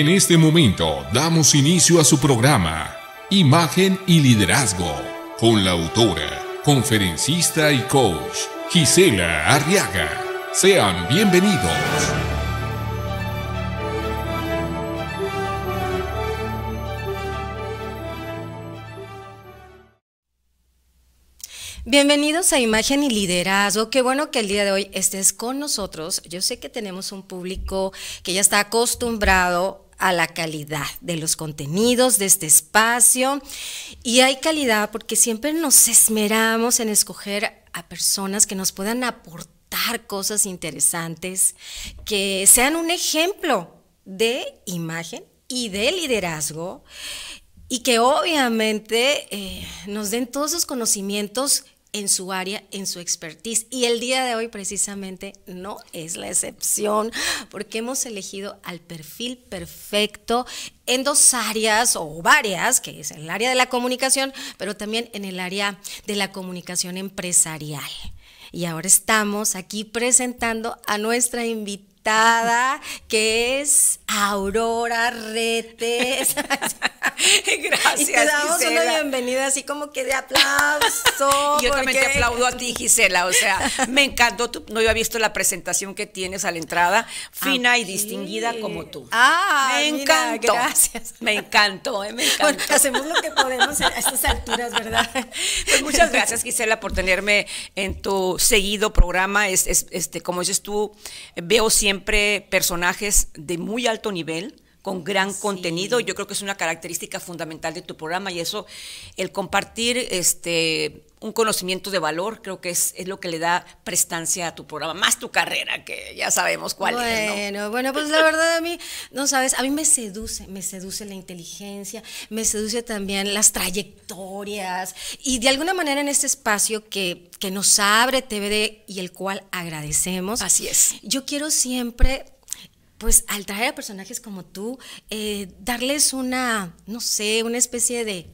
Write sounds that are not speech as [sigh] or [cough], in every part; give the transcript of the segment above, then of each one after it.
En este momento damos inicio a su programa, Imagen y Liderazgo, con la autora, conferencista y coach, Gisela Arriaga. Sean bienvenidos. Bienvenidos a Imagen y Liderazgo. Qué bueno que el día de hoy estés con nosotros. Yo sé que tenemos un público que ya está acostumbrado a la calidad de los contenidos, de este espacio. Y hay calidad porque siempre nos esmeramos en escoger a personas que nos puedan aportar cosas interesantes, que sean un ejemplo de imagen y de liderazgo y que obviamente eh, nos den todos esos conocimientos en su área, en su expertise. Y el día de hoy precisamente no es la excepción, porque hemos elegido al perfil perfecto en dos áreas o varias, que es el área de la comunicación, pero también en el área de la comunicación empresarial. Y ahora estamos aquí presentando a nuestra invitada que es Aurora Retes. Gracias. [laughs] Y te damos una bienvenida así como que de aplauso. [laughs] yo también te aplaudo a ti, Gisela. O sea, me encantó. no había visto la presentación que tienes a la entrada, fina y ah, distinguida como tú. Ah, me encantó. gracias. Me eh, encantó, hacemos lo que podemos a estas alturas, ¿verdad? [laughs] Pues muchas gracias, Gisela, por tenerme en tu seguido programa. este, como dices tú, veo siempre siempre personajes de muy alto nivel, con gran contenido. Yo creo que es una característica fundamental de tu programa y eso, el compartir este un conocimiento de valor, creo que es, lo que le da prestancia a tu programa, más tu carrera, que ya sabemos cuál es. Bueno, bueno, pues la verdad a mí, no sabes, a mí me seduce, me seduce la inteligencia, me seduce también las trayectorias y de alguna manera en este espacio que, que nos abre TVD y el cual agradecemos. Así es. Yo quiero siempre pues al traer a personajes como tú, eh, darles una, no sé, una especie de,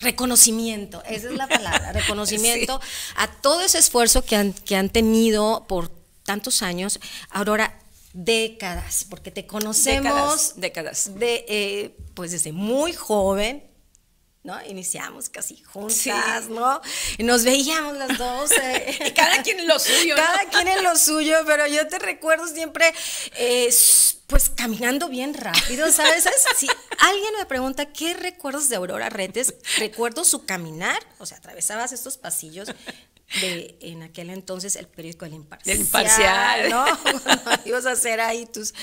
reconocimiento, esa es la palabra, [laughs] reconocimiento a todo ese esfuerzo que han, que han tenido por tantos años. Aurora, décadas, porque te conocemos décadas, décadas. de eh, pues desde muy joven ¿no? Iniciamos casi juntas, ¿no? Y nos veíamos las dos. [laughs] y cada quien en lo suyo. Cada quien en lo suyo, pero yo te recuerdo siempre, eh, pues caminando bien rápido, ¿sabes? ¿sabes? Si alguien me pregunta qué recuerdos de Aurora Retes, recuerdo su caminar, o sea, atravesabas estos pasillos en aquel entonces el periódico El Imparcial. El Imparcial. ¿no? [laughs] ibas a hacer ahí tus,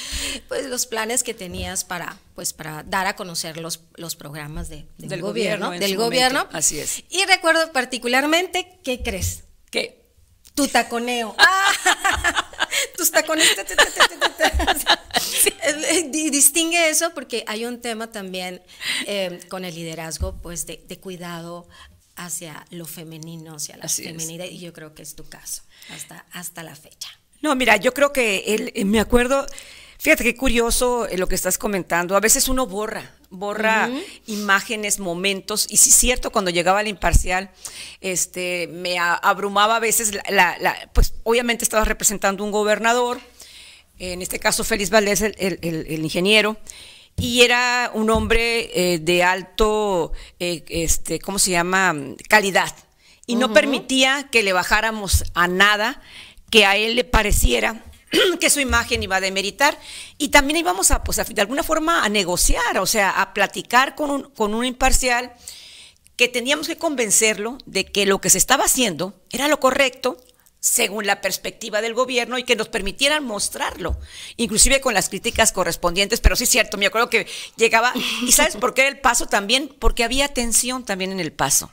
pues los planes que tenías para, pues para dar a conocer los, programas del gobierno, del gobierno. Así es. Y recuerdo particularmente, ¿qué crees? ¿Qué? Tu taconeo. ¡Ah! [laughs] Tus tacones. Distingue eso porque hay un tema también eh, con el liderazgo, pues de, de cuidado hacia lo femenino, hacia la feminidad, y yo creo que es tu caso, hasta, hasta la fecha. No, mira, yo creo que él, eh, me acuerdo, fíjate qué curioso eh, lo que estás comentando, a veces uno borra, borra imágenes, momentos, y sí es cierto, cuando llegaba la imparcial, este, me abrumaba a veces, la, pues obviamente estaba representando un gobernador, en este caso Félix Valdés, el ingeniero, y era un hombre eh, de alto, eh, este, ¿cómo se llama? Calidad. Y no permitía que le bajáramos a nada que a él le pareciera [clears throat] que su imagen iba a demeritar y también íbamos a, pues, de alguna forma a negociar, o sea, a platicar con un, con un imparcial que teníamos que convencerlo de que lo que se estaba haciendo era lo correcto según la perspectiva del gobierno y que nos permitieran mostrarlo, inclusive con las críticas correspondientes, pero sí es cierto, me acuerdo que llegaba, y ¿sabes por qué era el paso también? Porque había tensión también en el paso.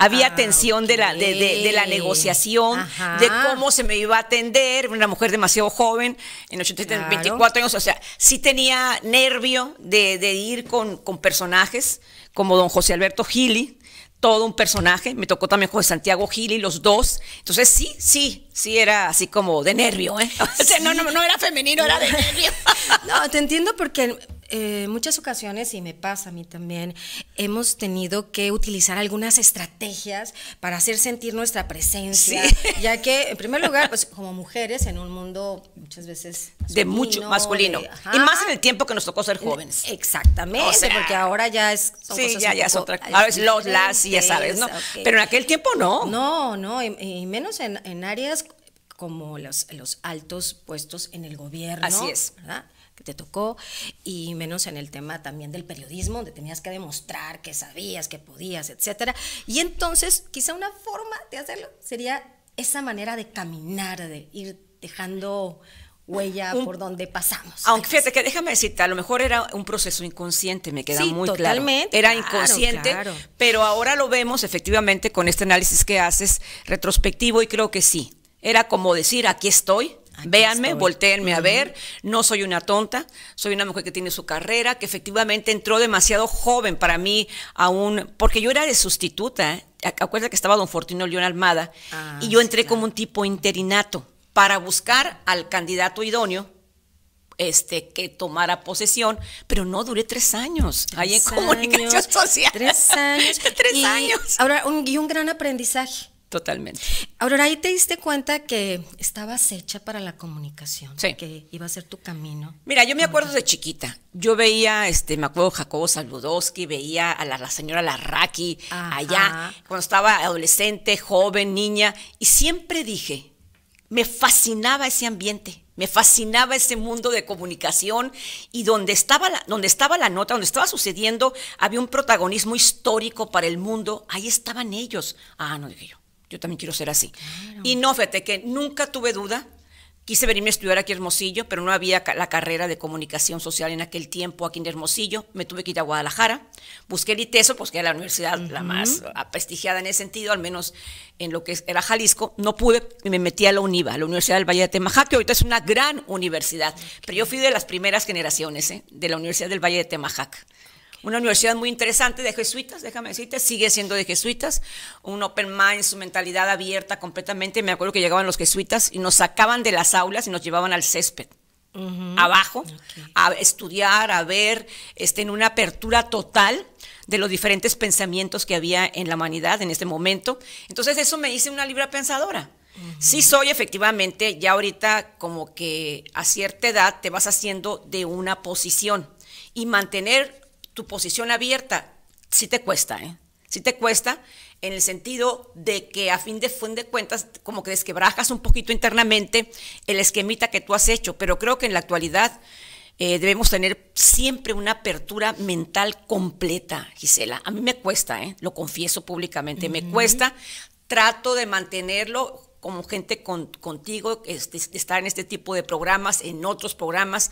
Había ah, tensión de, la, de, la negociación, de cómo se me iba a atender, una mujer demasiado joven, en 87, años, o sea, sí tenía nervio de, ir con, con personajes como don José Alberto Gili, todo un personaje. Me tocó también con Santiago Gil y los dos. Entonces, sí, sí, sí era así como de nervio, ¿eh? [laughs] no, no, no era femenino, era de [laughs] nervio. no, te entiendo porque eh, muchas ocasiones, y me pasa a mí también, hemos tenido que utilizar algunas estrategias para hacer sentir nuestra presencia, [laughs] ya que en primer lugar, pues como mujeres en un mundo muchas veces de mucho masculino y más en el tiempo que nos tocó ser jóvenes. Exactamente, porque ahora ya es sí, cosas ya, es otra, ahora es los las y ya sabes, ¿no? Pero en aquel tiempo no. No, no, y, menos en, en áreas como los, los altos puestos en el gobierno. Así es. ¿verdad? que te tocó, y menos en el tema también del periodismo, donde tenías que demostrar que sabías, que podías, etcétera. Y entonces, quizá una forma de hacerlo sería esa manera de caminar, de ir dejando huella por donde pasamos. Aunque fíjate que déjame decirte, a lo mejor era un proceso inconsciente, me queda muy totalmente, claro. Era inconsciente, pero ahora lo vemos efectivamente con este análisis que haces retrospectivo y creo que sí. Era como decir, aquí estoy, Véanme, volteenme a ver, no soy una tonta, soy una mujer que tiene su carrera, que efectivamente entró demasiado joven para mí aún, porque yo era de sustituta, acuerda que estaba don Fortino León Almada, ah, y yo entré como un tipo interinato para buscar al candidato idóneo este, que tomara posesión, pero no duré tres años tres años, [laughs] Tres años. tres años. Ahora, y un gran aprendizaje Totalmente. Aurora, ahí te diste cuenta que estabas hecha para la comunicación, sí. que iba a ser tu camino. Mira, yo me acuerdo de chiquita. Yo veía, este, me acuerdo Jacobo Saludowski, veía a la, señora Larraqui allá, cuando estaba adolescente, joven, niña, y siempre dije, me fascinaba ese ambiente. Me fascinaba ese mundo de comunicación y donde estaba, la, donde estaba la nota, donde estaba sucediendo, había un protagonismo histórico para el mundo. Ahí estaban ellos. Ah, no dije yo yo también quiero ser así. Y no, fíjate que nunca tuve duda. Quise venirme a estudiar aquí a Hermosillo, pero no había la carrera de comunicación social en aquel tiempo aquí en Hermosillo. Me tuve que ir a Guadalajara. Busqué el ITESO, pues era la universidad la más prestigiada en ese sentido, al menos en lo que era Jalisco. No pude, y me metí a la UNIVA, la Universidad del Valle de Temajac, que ahorita es una gran universidad. Pero yo fui de las primeras generaciones ¿eh? de la Universidad del Valle de Temajac una universidad muy interesante de jesuitas, déjame decirte, sigue siendo de jesuitas, un open mind, su mentalidad abierta completamente. Me acuerdo que llegaban los jesuitas y nos sacaban de las aulas y nos llevaban al césped. abajo, a estudiar, a ver, este, en una apertura total de los diferentes pensamientos que había en la humanidad en este momento. Entonces eso me hice una libra pensadora. Sí soy efectivamente, ya ahorita como que a cierta edad te vas haciendo de una posición y mantener tu posición abierta, sí te cuesta, ¿eh? Sí te cuesta en el sentido de que a fin de, fin de cuentas como que desquebrajas un poquito internamente el esquemita que tú has hecho, pero creo que en la actualidad eh, debemos tener siempre una apertura mental completa, Gisela. A mí me cuesta, ¿eh? lo confieso públicamente, me cuesta, trato de mantenerlo como gente contigo, este, estar en este tipo de programas, en otros programas,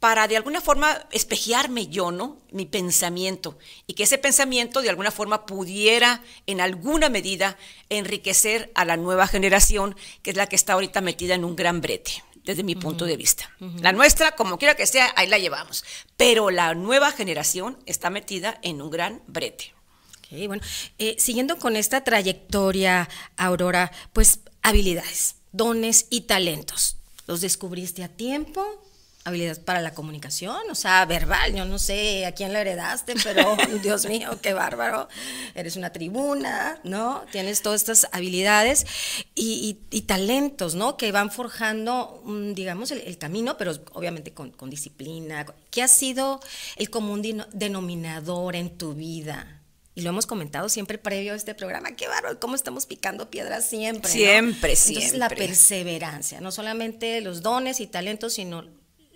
para de alguna forma espejearme yo, ¿no? Mi pensamiento y que ese pensamiento de alguna forma pudiera en alguna medida enriquecer a la nueva generación que es la que está ahorita metida en un gran brete desde mi punto de vista. La nuestra, como quiera que sea, ahí la llevamos, pero la nueva generación está metida en un gran brete. Ok, bueno, eh, siguiendo con esta trayectoria, Aurora, pues habilidades, dones y talentos. ¿Los descubriste a tiempo? habilidad para la comunicación, o sea, verbal, yo no sé a quién la heredaste, pero [laughs] [laughs] Dios mío, qué bárbaro, eres una tribuna, ¿no? Tienes todas estas habilidades y, talentos, ¿no? Que van forjando, mm, digamos, el, camino, pero obviamente con, disciplina. ¿Qué ha sido el común denominador en tu vida? Y lo hemos comentado siempre previo a este programa. Qué bárbaro, cómo estamos picando piedras siempre. Siempre, ¿no? siempre. Entonces, la perseverancia, no solamente los dones y talentos, sino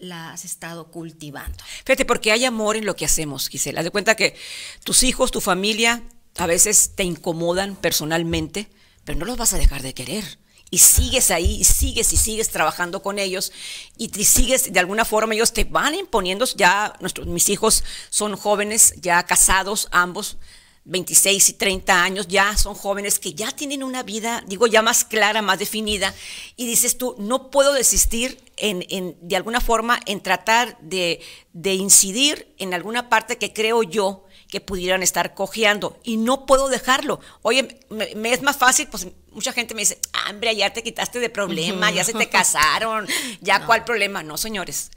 la has estado cultivando. Fíjate, porque hay amor en lo que hacemos, Gisela. Haz de cuenta que tus hijos, tu familia, a veces te incomodan personalmente, pero no los vas a dejar de querer. Y sigues ahí, y sigues y sigues trabajando con ellos, y, sigues de alguna forma, ellos te van imponiendo, ya nuestros, mis hijos son jóvenes, ya casados ambos, 26 y 30 años, ya son jóvenes que ya tienen una vida, digo, ya más clara, más definida, y dices tú, no puedo desistir de alguna forma en tratar de, incidir en alguna parte que creo yo que pudieran estar cojeando y no puedo dejarlo. Oye, me, es más fácil, pues mucha gente me dice, hambre, ya te quitaste de problema, ya se te casaron, [laughs] ya cuál problema. No, señores,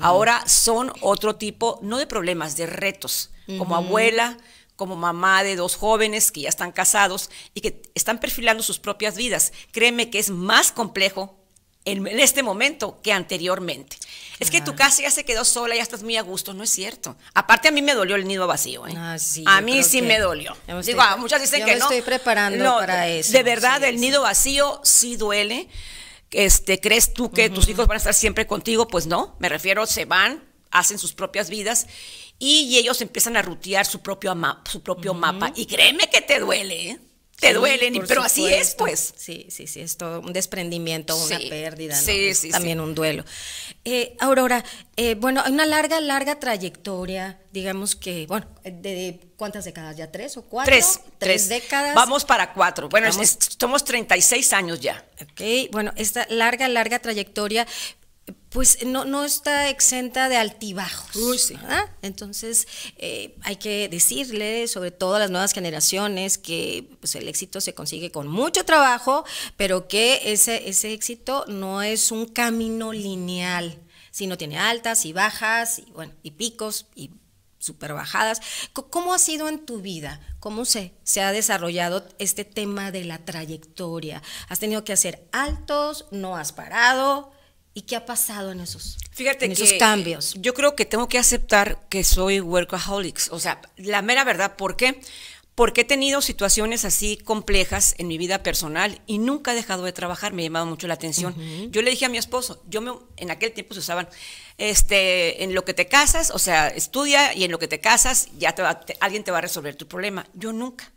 ahora son otro tipo, no de problemas, de retos, como abuela, como mamá de dos jóvenes que ya están casados y que están perfilando sus propias vidas. Créeme que es más complejo en, este momento que anteriormente. Es que tu casa ya se quedó sola, ya estás muy a gusto, no es cierto. Aparte a mí me dolió el nido vacío, ¿eh? Ah, a mí sí me dolió. Digo, muchas dicen que me no. estoy preparando para eso. De verdad, el nido vacío sí duele. Este, ¿Crees tú que tus hijos van a estar siempre contigo? Pues no, me refiero, se van, hacen sus propias vidas y ellos empiezan a rutear su propio, su propio mapa. Y créeme que te duele, ¿eh? te duelen, pero así es, pues. Sí, sí, sí, es todo un desprendimiento, una pérdida, también un duelo. Eh, Aurora, eh, bueno, hay una larga, larga trayectoria, digamos que, bueno, de, ¿cuántas décadas ya? ¿Tres o cuatro? Tres, tres, décadas. Vamos para cuatro. Bueno, es, somos 36 años ya. Ok, bueno, esta larga, larga trayectoria, pues no, está exenta de altibajos. Entonces, eh, hay que decirle, sobre todo a las nuevas generaciones, que pues, el éxito se consigue con mucho trabajo, pero que ese, éxito no es un camino lineal, sino tiene altas y bajas, y, picos y super bajadas. ¿Cómo ha sido en tu vida? ¿Cómo se, se ha desarrollado este tema de la trayectoria? ¿Has tenido que hacer altos? ¿No has parado? ¿Y qué ha pasado en esos, Fíjate cambios? Eh, yo creo que tengo que aceptar que soy workaholic. O sea, la mera verdad, ¿por qué? Porque he tenido situaciones así complejas en mi vida personal y nunca he dejado de trabajar, me ha llamado mucho la atención. Yo le dije a mi esposo, yo me, en aquel tiempo se usaban, este, en lo que te casas, o sea, estudia y en lo que te casas ya alguien te va a resolver tu problema. Yo nunca,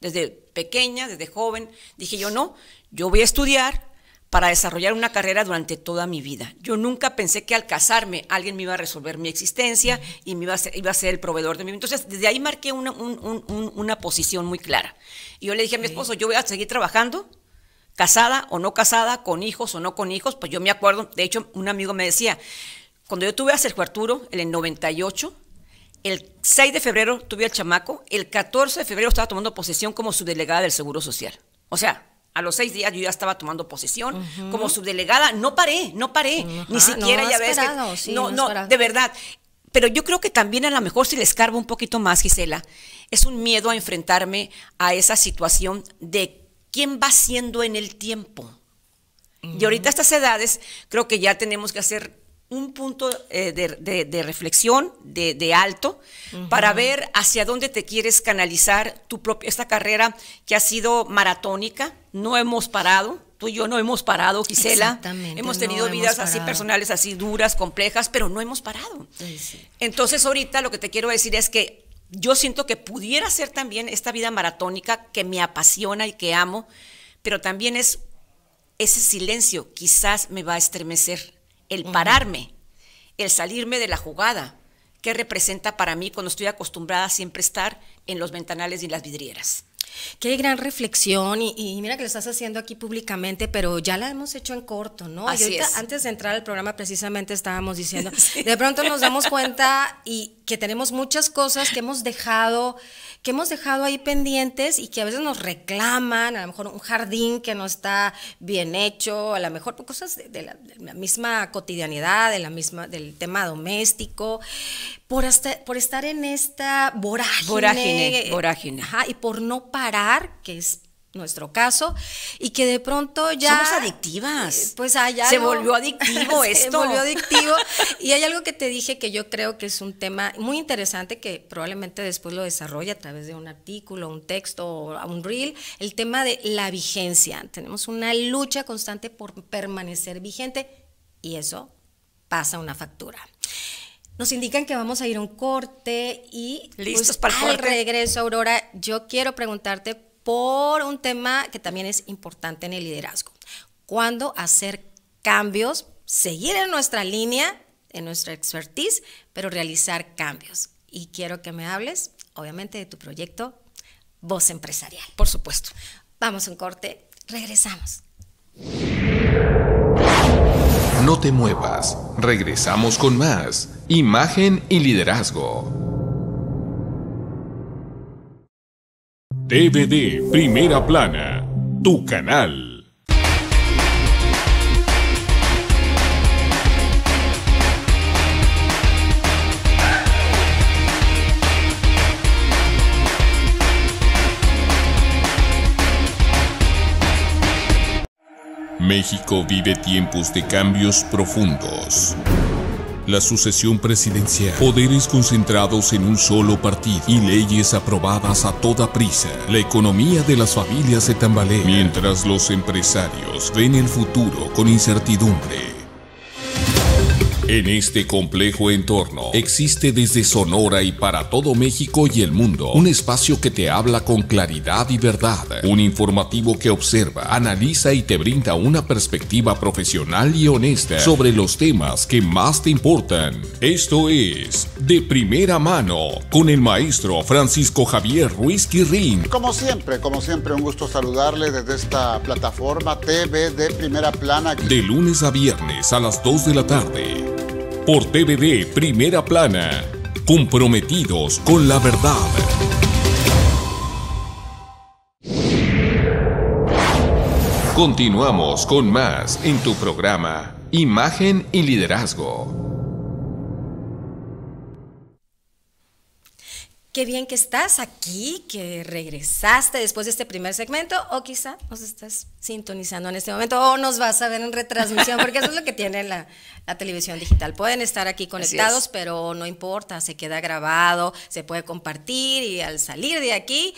desde pequeña, desde joven, dije yo no, yo voy a estudiar, para desarrollar una carrera durante toda mi vida. Yo nunca pensé que al casarme alguien me iba a resolver mi existencia y me iba a ser, el proveedor de mi vida. Entonces, desde ahí marqué una, posición muy clara. Y yo le dije a mi esposo, yo voy a seguir trabajando, casada o no casada, con hijos o no con hijos. Pues yo me acuerdo, de hecho, un amigo me decía, cuando yo tuve a Sergio Arturo, en el 98, el 6 de febrero tuve al chamaco, el 14 de febrero estaba tomando posesión como su delegada del Seguro Social. O sea, a los seis días yo ya estaba tomando posesión como subdelegada. No paré, no paré. Ni siquiera ya ves no, no, de verdad. Pero yo creo que también a lo mejor si les escarbo un poquito más, Gisela, es un miedo a enfrentarme a esa situación de quién va siendo en el tiempo. Y ahorita a estas edades creo que ya tenemos que hacer un punto eh, de, reflexión, de, alto, para ver hacia dónde te quieres canalizar tu propia, esta carrera que ha sido maratónica, no hemos parado, tú y yo no hemos parado, Gisela, hemos tenido vidas así personales, así duras, complejas, pero no hemos parado. Entonces ahorita lo que te quiero decir es que yo siento que pudiera ser también esta vida maratónica que me apasiona y que amo, pero también es ese silencio, quizás me va a estremecer el pararme, el salirme de la jugada, que representa para mí cuando estoy acostumbrada a siempre estar en los ventanales y en las vidrieras. Qué gran reflexión y, mira que lo estás haciendo aquí públicamente, pero ya la hemos hecho en corto, ¿no? Así ahorita, es. antes de entrar al programa precisamente estábamos diciendo, [laughs] de pronto nos damos cuenta y que tenemos muchas cosas que hemos dejado que hemos dejado ahí pendientes y que a veces nos reclaman, a lo mejor un jardín que no está bien hecho, a lo mejor cosas de, la, misma cotidianidad, de la misma, del tema doméstico, por, hasta, por estar en esta vorágine. Vorágine, vorágine. Ajá, y por no parar que es nuestro caso, y que de pronto ya... Somos adictivas. Eh, pues allá... Se volvió adictivo [laughs] esto. Se volvió adictivo. [laughs] y hay algo que te dije que yo creo que es un tema muy interesante que probablemente después lo desarrolle a través de un artículo, un texto o un reel, el tema de la vigencia. Tenemos una lucha constante por permanecer vigente y eso pasa una factura. Nos indican que vamos a ir a un corte y pues, listos para el Al regreso, Aurora, yo quiero preguntarte por un tema que también es importante en el liderazgo. ¿Cuándo hacer cambios? Seguir en nuestra línea, en nuestra expertise, pero realizar cambios. Y quiero que me hables, obviamente, de tu proyecto Voz Empresarial. Por supuesto. Vamos a un corte, regresamos. No te muevas. Regresamos con más Imagen y Liderazgo. TVD Primera Plana, tu canal. México vive tiempos de cambios profundos. La sucesión presidencial, poderes concentrados en un solo partido y leyes aprobadas a toda prisa. La economía de las familias se tambalea, mientras los empresarios ven el futuro con incertidumbre. En este complejo entorno existe desde Sonora y para todo México y el mundo un espacio que te habla con claridad y verdad, un informativo que observa, analiza y te brinda una perspectiva profesional y honesta sobre los temas que más te importan. Esto es De Primera Mano con el maestro Francisco Javier Ruiz Quirín. Como siempre, como siempre, un gusto saludarle desde esta plataforma TV de Primera Plana. De lunes a viernes a las 2 de la tarde por TVD Primera Plana, comprometidos con la verdad. Continuamos con más en tu programa Imagen y Liderazgo. Qué bien que estás aquí, que regresaste después de este primer segmento, o quizá nos estás sintonizando en este momento, o nos vas a ver en retransmisión, porque eso es lo que tiene la, la televisión digital. Pueden estar aquí conectados, pero no importa, se queda grabado, se puede compartir y al salir de aquí,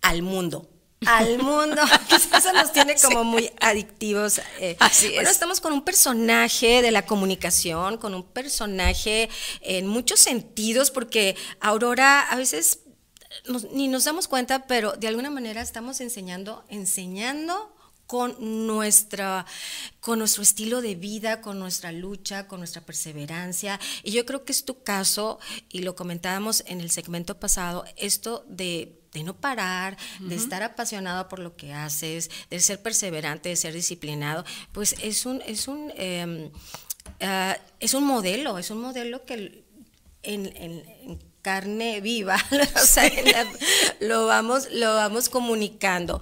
al mundo al mundo. [laughs] Eso nos tiene como muy adictivos. Eh, Así Bueno, estamos con un personaje de la comunicación, con un personaje en muchos sentidos, porque Aurora a veces ni nos damos cuenta, pero de alguna manera estamos enseñando, enseñando con nuestra con nuestro estilo de vida, con nuestra lucha, con nuestra perseverancia. Y yo creo que es tu caso, y lo comentábamos en el segmento pasado, esto de de no parar, de estar apasionado por lo que haces, de ser perseverante, de ser disciplinado, pues es un, es un, em, ah, es un modelo, es un modelo que en, carne viva, [laughs] lo, vamos, lo vamos comunicando.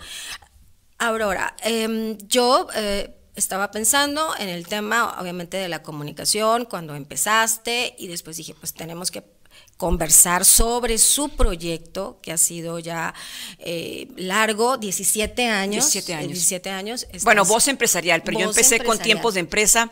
Aurora, em, yo... Eh, estaba pensando en el tema, obviamente, de la comunicación, cuando empezaste, y después dije, pues tenemos que conversar sobre su proyecto, que ha sido ya eh, largo, 17 años. 17 años. Este bueno, voz empresarial, pero yo empecé con tiempos de empresa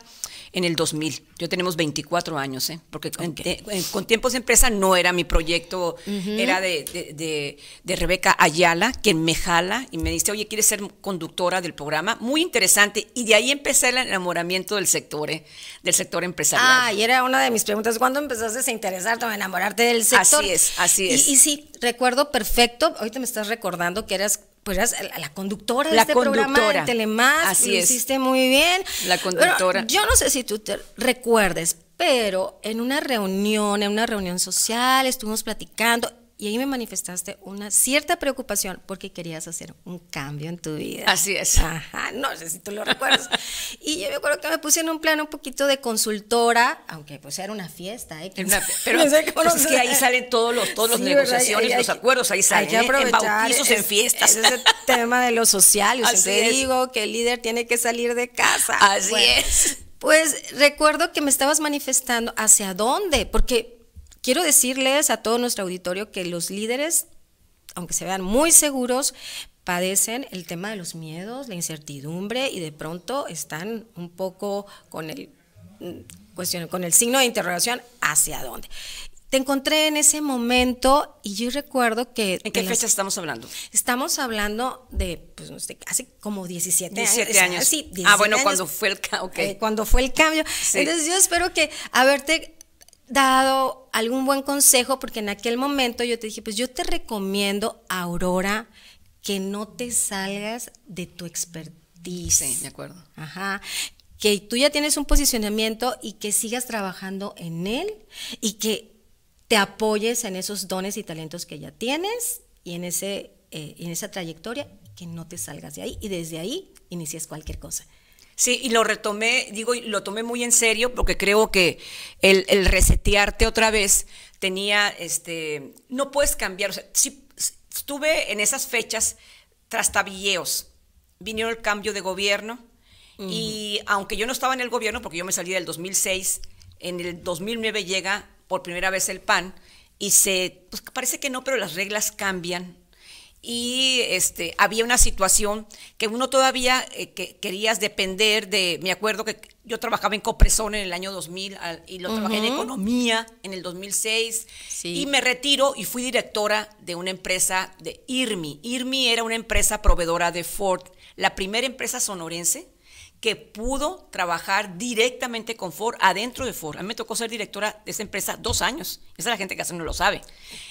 en el 2000. Yo tenemos 24 años, ¿eh? porque eh, con tiempos de empresa no era mi proyecto, era de, Rebeca Ayala, quien me jala y me dice, oye, ¿quieres ser conductora del programa? Muy interesante. Y de ahí empecé el enamoramiento del sector, ¿eh? del sector empresarial. Ah, y era una de mis preguntas, ¿cuándo empezaste a interesarte o a enamorarte del sector? Así es, así es. Y, y sí, recuerdo perfecto, ahorita me estás recordando que eras pues eras la conductora de este programa de Telemás, Así lo hiciste muy bien. La conductora. yo no sé si tú te recuerdes, pero en una reunión, en una reunión social, estuvimos platicando y ahí me manifestaste una cierta preocupación porque querías hacer un cambio en tu vida. Así es. Ajá, no sé si tú lo recuerdas. [laughs] y yo me acuerdo que me puse en un plan un poquito de consultora, aunque pues era una fiesta, ¿eh? [laughs] pero pues, es que ahí salen todos los todos los negociaciones, los acuerdos, ahí salen, ¿eh? en en fiestas. Es ese [laughs] tema de lo social, yo siempre digo que el líder tiene que salir de casa. Así es. Pues recuerdo que me estabas manifestando hacia dónde, porque Quiero decirles a todo nuestro auditorio que los líderes, aunque se vean muy seguros, padecen el tema de los miedos, la incertidumbre y de pronto están un poco con el, mm, cuestión, con el signo de interrogación hacia dónde. Te encontré en ese momento y yo recuerdo que... ¿En qué fecha estamos hablando? Estamos hablando de, pues, no sé, hace como 17, 17 años. ah, bueno, eh, cuando fue el cambio. cuando fue el cambio. Entonces yo espero que a haberte dado algún buen consejo, porque en aquel momento yo te dije, pues yo te recomiendo, Aurora, que no te salgas de tu expertise. Sí, de acuerdo. Ajá. Que tú ya tienes un posicionamiento y que sigas trabajando en él y que te apoyes en esos dones y talentos que ya tienes y en, ese, eh, en esa trayectoria, que no te salgas de ahí y desde ahí inicies cualquier cosa. Sí, y lo retomé, digo, lo tomé muy en serio porque creo que el, resetearte otra vez tenía, este, no puedes cambiar. O sea, estuve en esas fechas trastabilleos. Vino el cambio de gobierno y aunque yo no estaba en el gobierno, porque yo me salí del 2006, en el 2009 llega por primera vez el PAN y se, pues parece que no, pero las reglas cambian y este, había una situación que uno todavía quería eh, que querías depender de, me acuerdo que yo trabajaba en Copresón en el año 2000 y lo trabajé en economía en el 2006 y me retiro y fui directora de una empresa de IRMI. IRMI era una empresa proveedora de Ford, la primera empresa sonorense que pudo trabajar directamente con Ford adentro de Ford. A mí me tocó ser directora de esa empresa dos años. Esa es la gente que hace no lo sabe.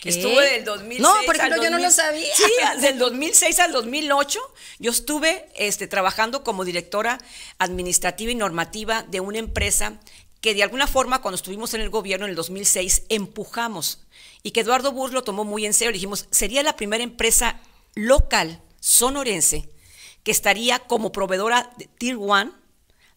Estuve del 2006 No, por ejemplo, al yo no lo sabía. Sí, del 2006 al 2008 yo estuve este, trabajando como directora administrativa y normativa de una empresa que de alguna forma cuando estuvimos en el gobierno en el 2006 empujamos y que Eduardo Burr lo tomó muy en serio. Le dijimos, sería la primera empresa local sonorense que estaría como proveedora de Tier 1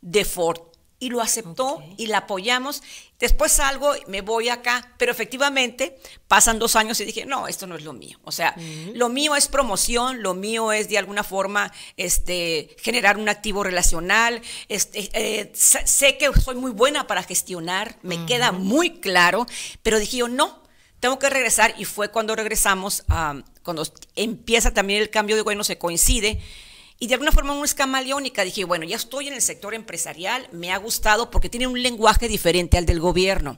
de Ford. Y lo aceptó y la apoyamos. Después salgo, me voy acá, pero efectivamente pasan dos años y dije, no, esto no es lo mío. O sea, lo mío es promoción, lo mío es de alguna forma este, generar un activo relacional. Este, eh, sé que soy muy buena para gestionar, me queda muy claro, pero dije yo, no, tengo que regresar. Y fue cuando regresamos, cuando empieza también el cambio de gobierno, se coincide y de alguna forma una escamaleónica, Dije, bueno, ya estoy en el sector empresarial, me ha gustado porque tiene un lenguaje diferente al del gobierno.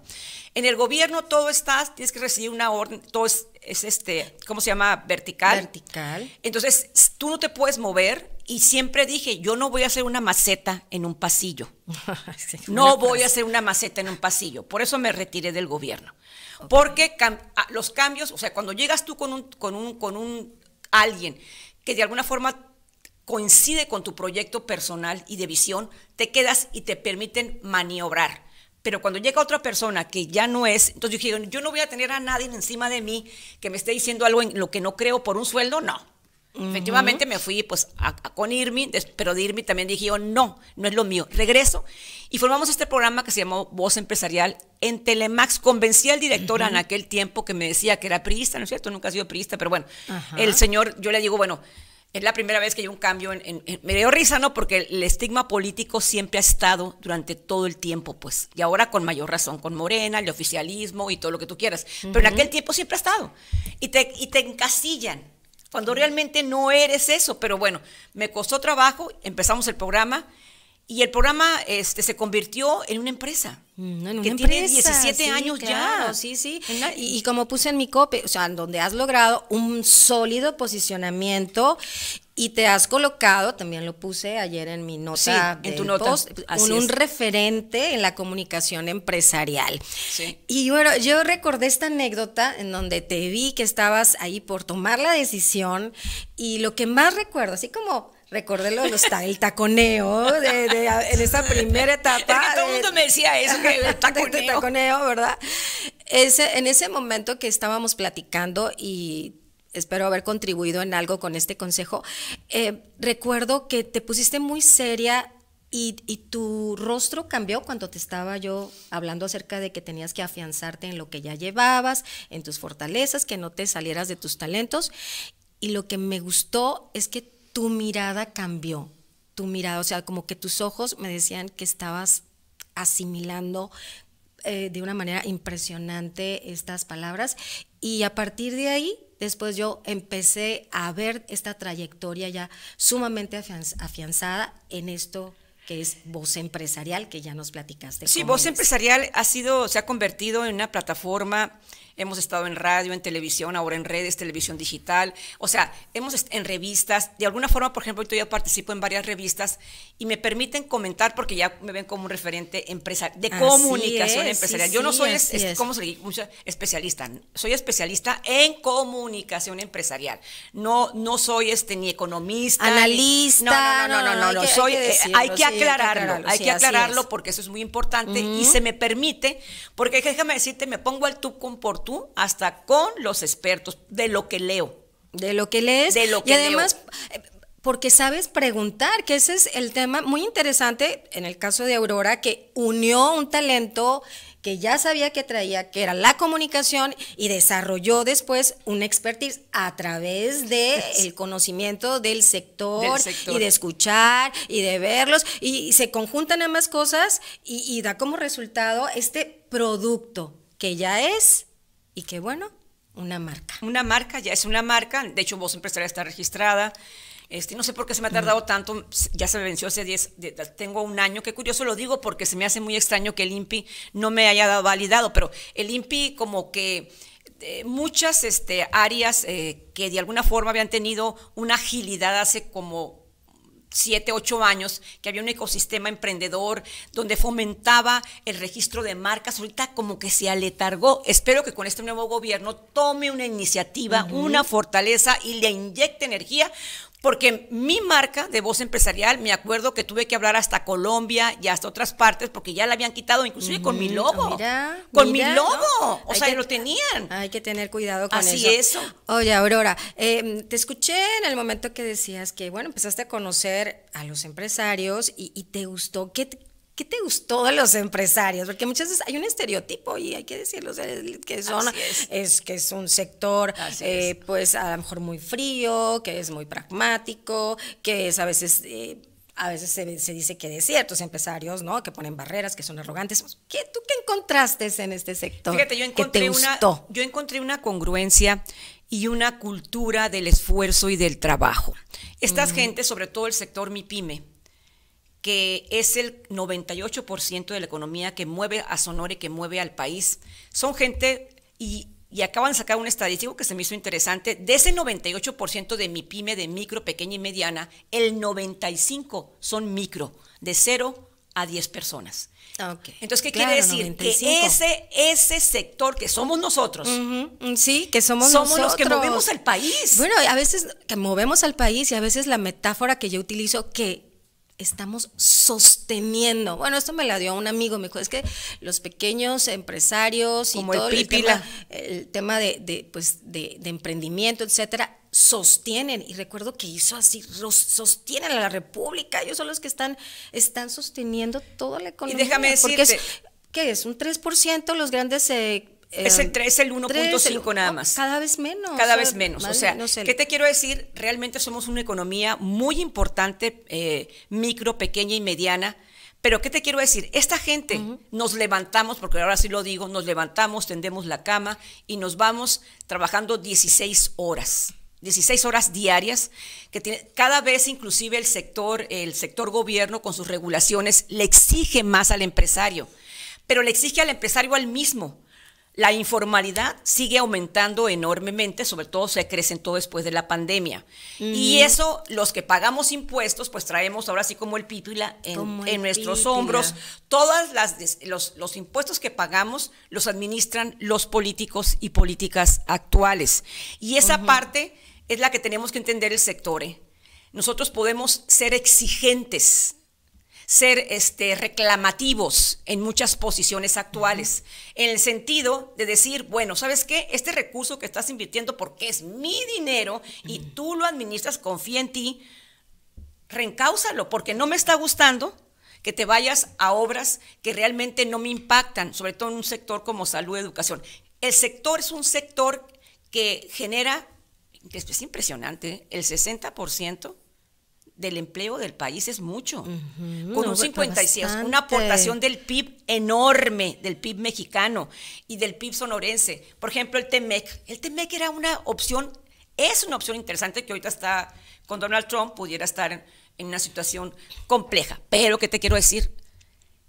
En el gobierno todo estás, tienes que recibir una orden, todo es, este, ¿cómo se llama? Vertical. Vertical. Entonces, tú no te puedes mover y siempre dije, yo no voy a hacer una maceta en un pasillo. [laughs] no voy a hacer una maceta en un pasillo. Por eso me retiré del gobierno. Porque los cambios, o sea, cuando llegas tú con un, con un, con un alguien que de alguna forma coincide con tu proyecto personal y de visión, te quedas y te permiten maniobrar. Pero cuando llega otra persona que ya no es, entonces yo yo no voy a tener a nadie encima de mí que me esté diciendo algo en lo que no creo por un sueldo, no. Efectivamente me fui pues a, con Irmi, pero de Irmi también dije yo, no, no es lo mío, regreso. Y formamos este programa que se llamó Voz Empresarial en Telemax. Convencí al director en aquel tiempo que me decía que era priista, ¿no es cierto? Nunca ha sido priista, pero bueno, el señor, yo le digo, bueno, es la primera vez que hay un cambio en, Me dio risa, ¿no? Porque el estigma político siempre ha estado durante todo el tiempo, pues. Y ahora con mayor razón, con Morena, el oficialismo y todo lo que tú quieras. Pero en aquel tiempo siempre ha estado. Y te, y te encasillan, cuando realmente no eres eso. Pero bueno, me costó trabajo, empezamos el programa y el programa este, se convirtió en una empresa. No, mm, en una que tiene 17 años ya. Sí, sí. y, como puse en mi copia, o sea, en donde has logrado un sólido posicionamiento y te has colocado, también lo puse ayer en mi nota, sí, en tu nota. un, un, referente en la comunicación empresarial. Sí. Y bueno, yo recordé esta anécdota en donde te vi que estabas ahí por tomar la decisión y lo que más recuerdo, así como recordé lo el taconeo, en esa primera etapa. [laughs] todo el mundo me decía eso, que el [laughs] este taconeo. taconeo, ¿verdad? Ese, en ese momento que estábamos platicando y espero haber contribuido en algo con este consejo, eh, recuerdo que te pusiste muy seria y, y, tu rostro cambió cuando te estaba yo hablando acerca de que tenías que afianzarte en lo que ya llevabas, en tus fortalezas, que no te salieras de tus talentos. Y lo que me gustó es que tu mirada cambió, tu mirada, o sea, como que tus ojos me decían que estabas asimilando eh, de una manera impresionante estas palabras y a partir de ahí después yo empecé a ver esta trayectoria ya sumamente afianzada en esto que es Voz Empresarial, que ya nos platicaste. Sí, Voz Empresarial ha sido, se ha convertido en una plataforma hemos estado en radio, en televisión, ahora en redes, televisión digital, o sea, hemos en revistas, de alguna forma, por ejemplo, yo participo en varias revistas y me permiten comentar porque ya me ven como un referente empresarial, de comunicación empresarial. yo no soy, es, especialista, soy especialista en comunicación empresarial. No, no soy este ni economista, analista. no, no, no, no, no, hay que, aclararlo, hay que aclararlo, porque eso es muy importante y se me permite, porque déjame decirte, me pongo al tu comportamiento tú, hasta con los expertos, de lo que leo. De lo que lees. De lo que y además, eh, porque sabes preguntar, que ese es el tema muy interesante en el caso de Aurora, que unió un talento que ya sabía que traía, que era la comunicación, y desarrolló después un expertise a través del el conocimiento del sector, y de escuchar y de verlos, y, se conjuntan ambas cosas y da como resultado este producto que ya es y qué bueno, una marca. Una marca, ya es una marca, de hecho Voz Empresarial está registrada. Este, no sé por qué se me ha tardado mm. tanto, ya se me venció hace 10, tengo un año, qué curioso lo digo porque se me hace muy extraño que el INPI no me haya dado validado, pero el INPI como que eh, muchas este, áreas eh, que de alguna forma habían tenido una agilidad hace como siete, ocho años, que había un ecosistema emprendedor donde fomentaba el registro de marcas. Ahorita como que se aletargó. Espero que con este nuevo gobierno tome una iniciativa, una fortaleza y le inyecte energía, porque mi marca de voz empresarial, me acuerdo que tuve que hablar hasta Colombia y hasta otras partes porque ya la habían quitado, inclusive con mi lobo. Ah, con mi lobo, O sea, lo tenían. Hay que tener cuidado con eso. Así es. Oye, Aurora, em, te escuché en el momento que decías que, bueno, empezaste a conocer a los empresarios y, y te gustó. ¿Qué, ¿qué te gustó de los empresarios? Porque muchas veces hay un estereotipo y hay que decirlo, que son, es. que es un sector, eh, pues a lo mejor muy frío, que es muy pragmático, que es a veces... Eh, a veces se, dice que de ciertos empresarios, ¿no? Que ponen barreras, que son arrogantes. Pues, ¿Qué, ¿Tú qué encontraste en este sector? Fíjate, yo encontré, una, yo encontré una congruencia y una cultura del esfuerzo y del trabajo. Estas gente, mm. gentes, sobre todo el sector MIPYME, que es el 98% de la economía que mueve a Sonora y que mueve al país. Son gente y, acaban de sacar un estadístico que se me hizo interesante. De ese 98% de mi pyme de micro, pequeña y mediana, el 95% son micro, de 0 a 10 personas. Entonces, ¿qué quiere decir? Que ese, ese sector que somos nosotros. Mm, sí, que somos, somos los que movemos al país. Bueno, a veces que movemos al país y a veces la metáfora que yo utilizo, que estamos sosteniendo. Bueno, esto me la dio un amigo, me dijo, es que los pequeños empresarios y todo el, tema, el pues, de, emprendimiento, etcétera, sostienen, y recuerdo que hizo así, sostienen a la República, ellos son los que están, están sosteniendo toda la economía. Y déjame decirte... Porque es, ¿Qué es? ¿Un 3% los grandes eh, es el, em, es el 1.5 nada más. Cada vez menos. Cada vez menos. o sea, ¿qué te quiero decir? Realmente somos una economía muy importante, eh, micro, pequeña y mediana. Pero ¿qué te quiero decir? Esta gente nos levantamos, porque ahora sí lo digo, nos levantamos, tendemos la cama y nos vamos trabajando 16 horas. 16 horas diarias, que tiene, cada vez inclusive el sector, el sector gobierno con sus regulaciones le exige más al empresario, pero le exige al empresario al mismo. La informalidad sigue aumentando enormemente, sobre todo se acrecentó después de la pandemia. Y eso, los que pagamos impuestos, pues traemos ahora sí como el pípila en, nuestros hombros. Todos los, los impuestos que pagamos los administran los políticos y políticas actuales. Y esa parte es la que tenemos que entender el sector. ¿eh? Nosotros podemos ser exigentes ser este, reclamativos en muchas posiciones actuales, en el sentido de decir, bueno, ¿sabes qué? Este recurso que estás invirtiendo porque es mi dinero y tú lo administras, confía en ti, reencáusalo porque no me está gustando que te vayas a obras que realmente no me impactan, sobre todo en un sector como salud, educación. El sector es un sector que genera, esto es impresionante, el 60% del empleo del país es mucho. con un 56, pues, una aportación del PIB enorme, del PIB mexicano y del PIB sonorense. Por ejemplo, el TEMEC. El TMEC era una opción, es una opción interesante que ahorita está con Donald Trump, pudiera estar en, una situación compleja. Pero, ¿qué te quiero decir?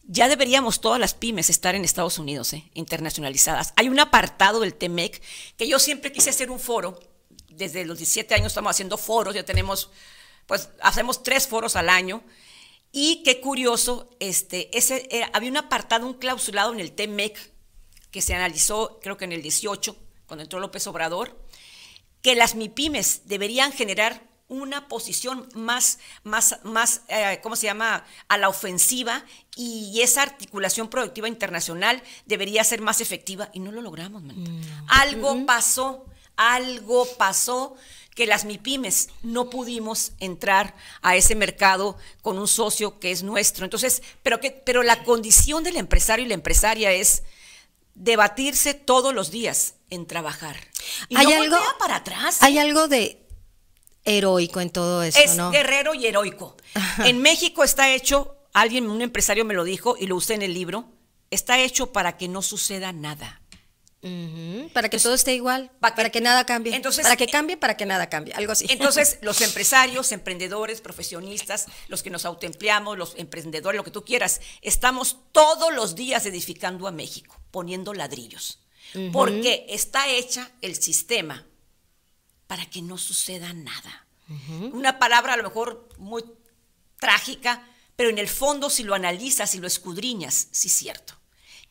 Ya deberíamos todas las pymes estar en Estados Unidos, eh, internacionalizadas. Hay un apartado del TEMEC que yo siempre quise hacer un foro. Desde los 17 años estamos haciendo foros, ya tenemos pues, hacemos tres foros al año. Y qué curioso, este, ese había un apartado, un clausulado en el TMEC que se analizó, creo que en el 18, cuando entró López Obrador, que las MIPIMES deberían generar una posición más, más, más eh, ¿cómo se llama?, a la ofensiva y esa articulación productiva internacional debería ser más efectiva y no lo logramos. Mm. Algo mm. pasó, algo pasó que las MIPIMES no pudimos entrar a ese mercado con un socio que es nuestro. Entonces, pero, que, pero la condición del empresario y la empresaria es debatirse todos los días en trabajar. ¿Hay algo, para atrás. Hay ¿eh? algo de heroico en todo eso, es guerrero y heroico. En México está hecho, alguien, un empresario me lo dijo y lo usé en el libro, está hecho para que no suceda nada. Para que todo esté igual, para, que, nada cambie. para que cambie, para que nada cambie, algo así. Entonces, [laughs] los empresarios, emprendedores, profesionistas, los que nos autoempleamos, los emprendedores, lo que tú quieras, estamos todos los días edificando a México, poniendo ladrillos, porque está hecha el sistema para que no suceda nada. Una palabra a lo mejor muy trágica, pero en el fondo si lo analizas, si lo escudriñas, sí es cierto.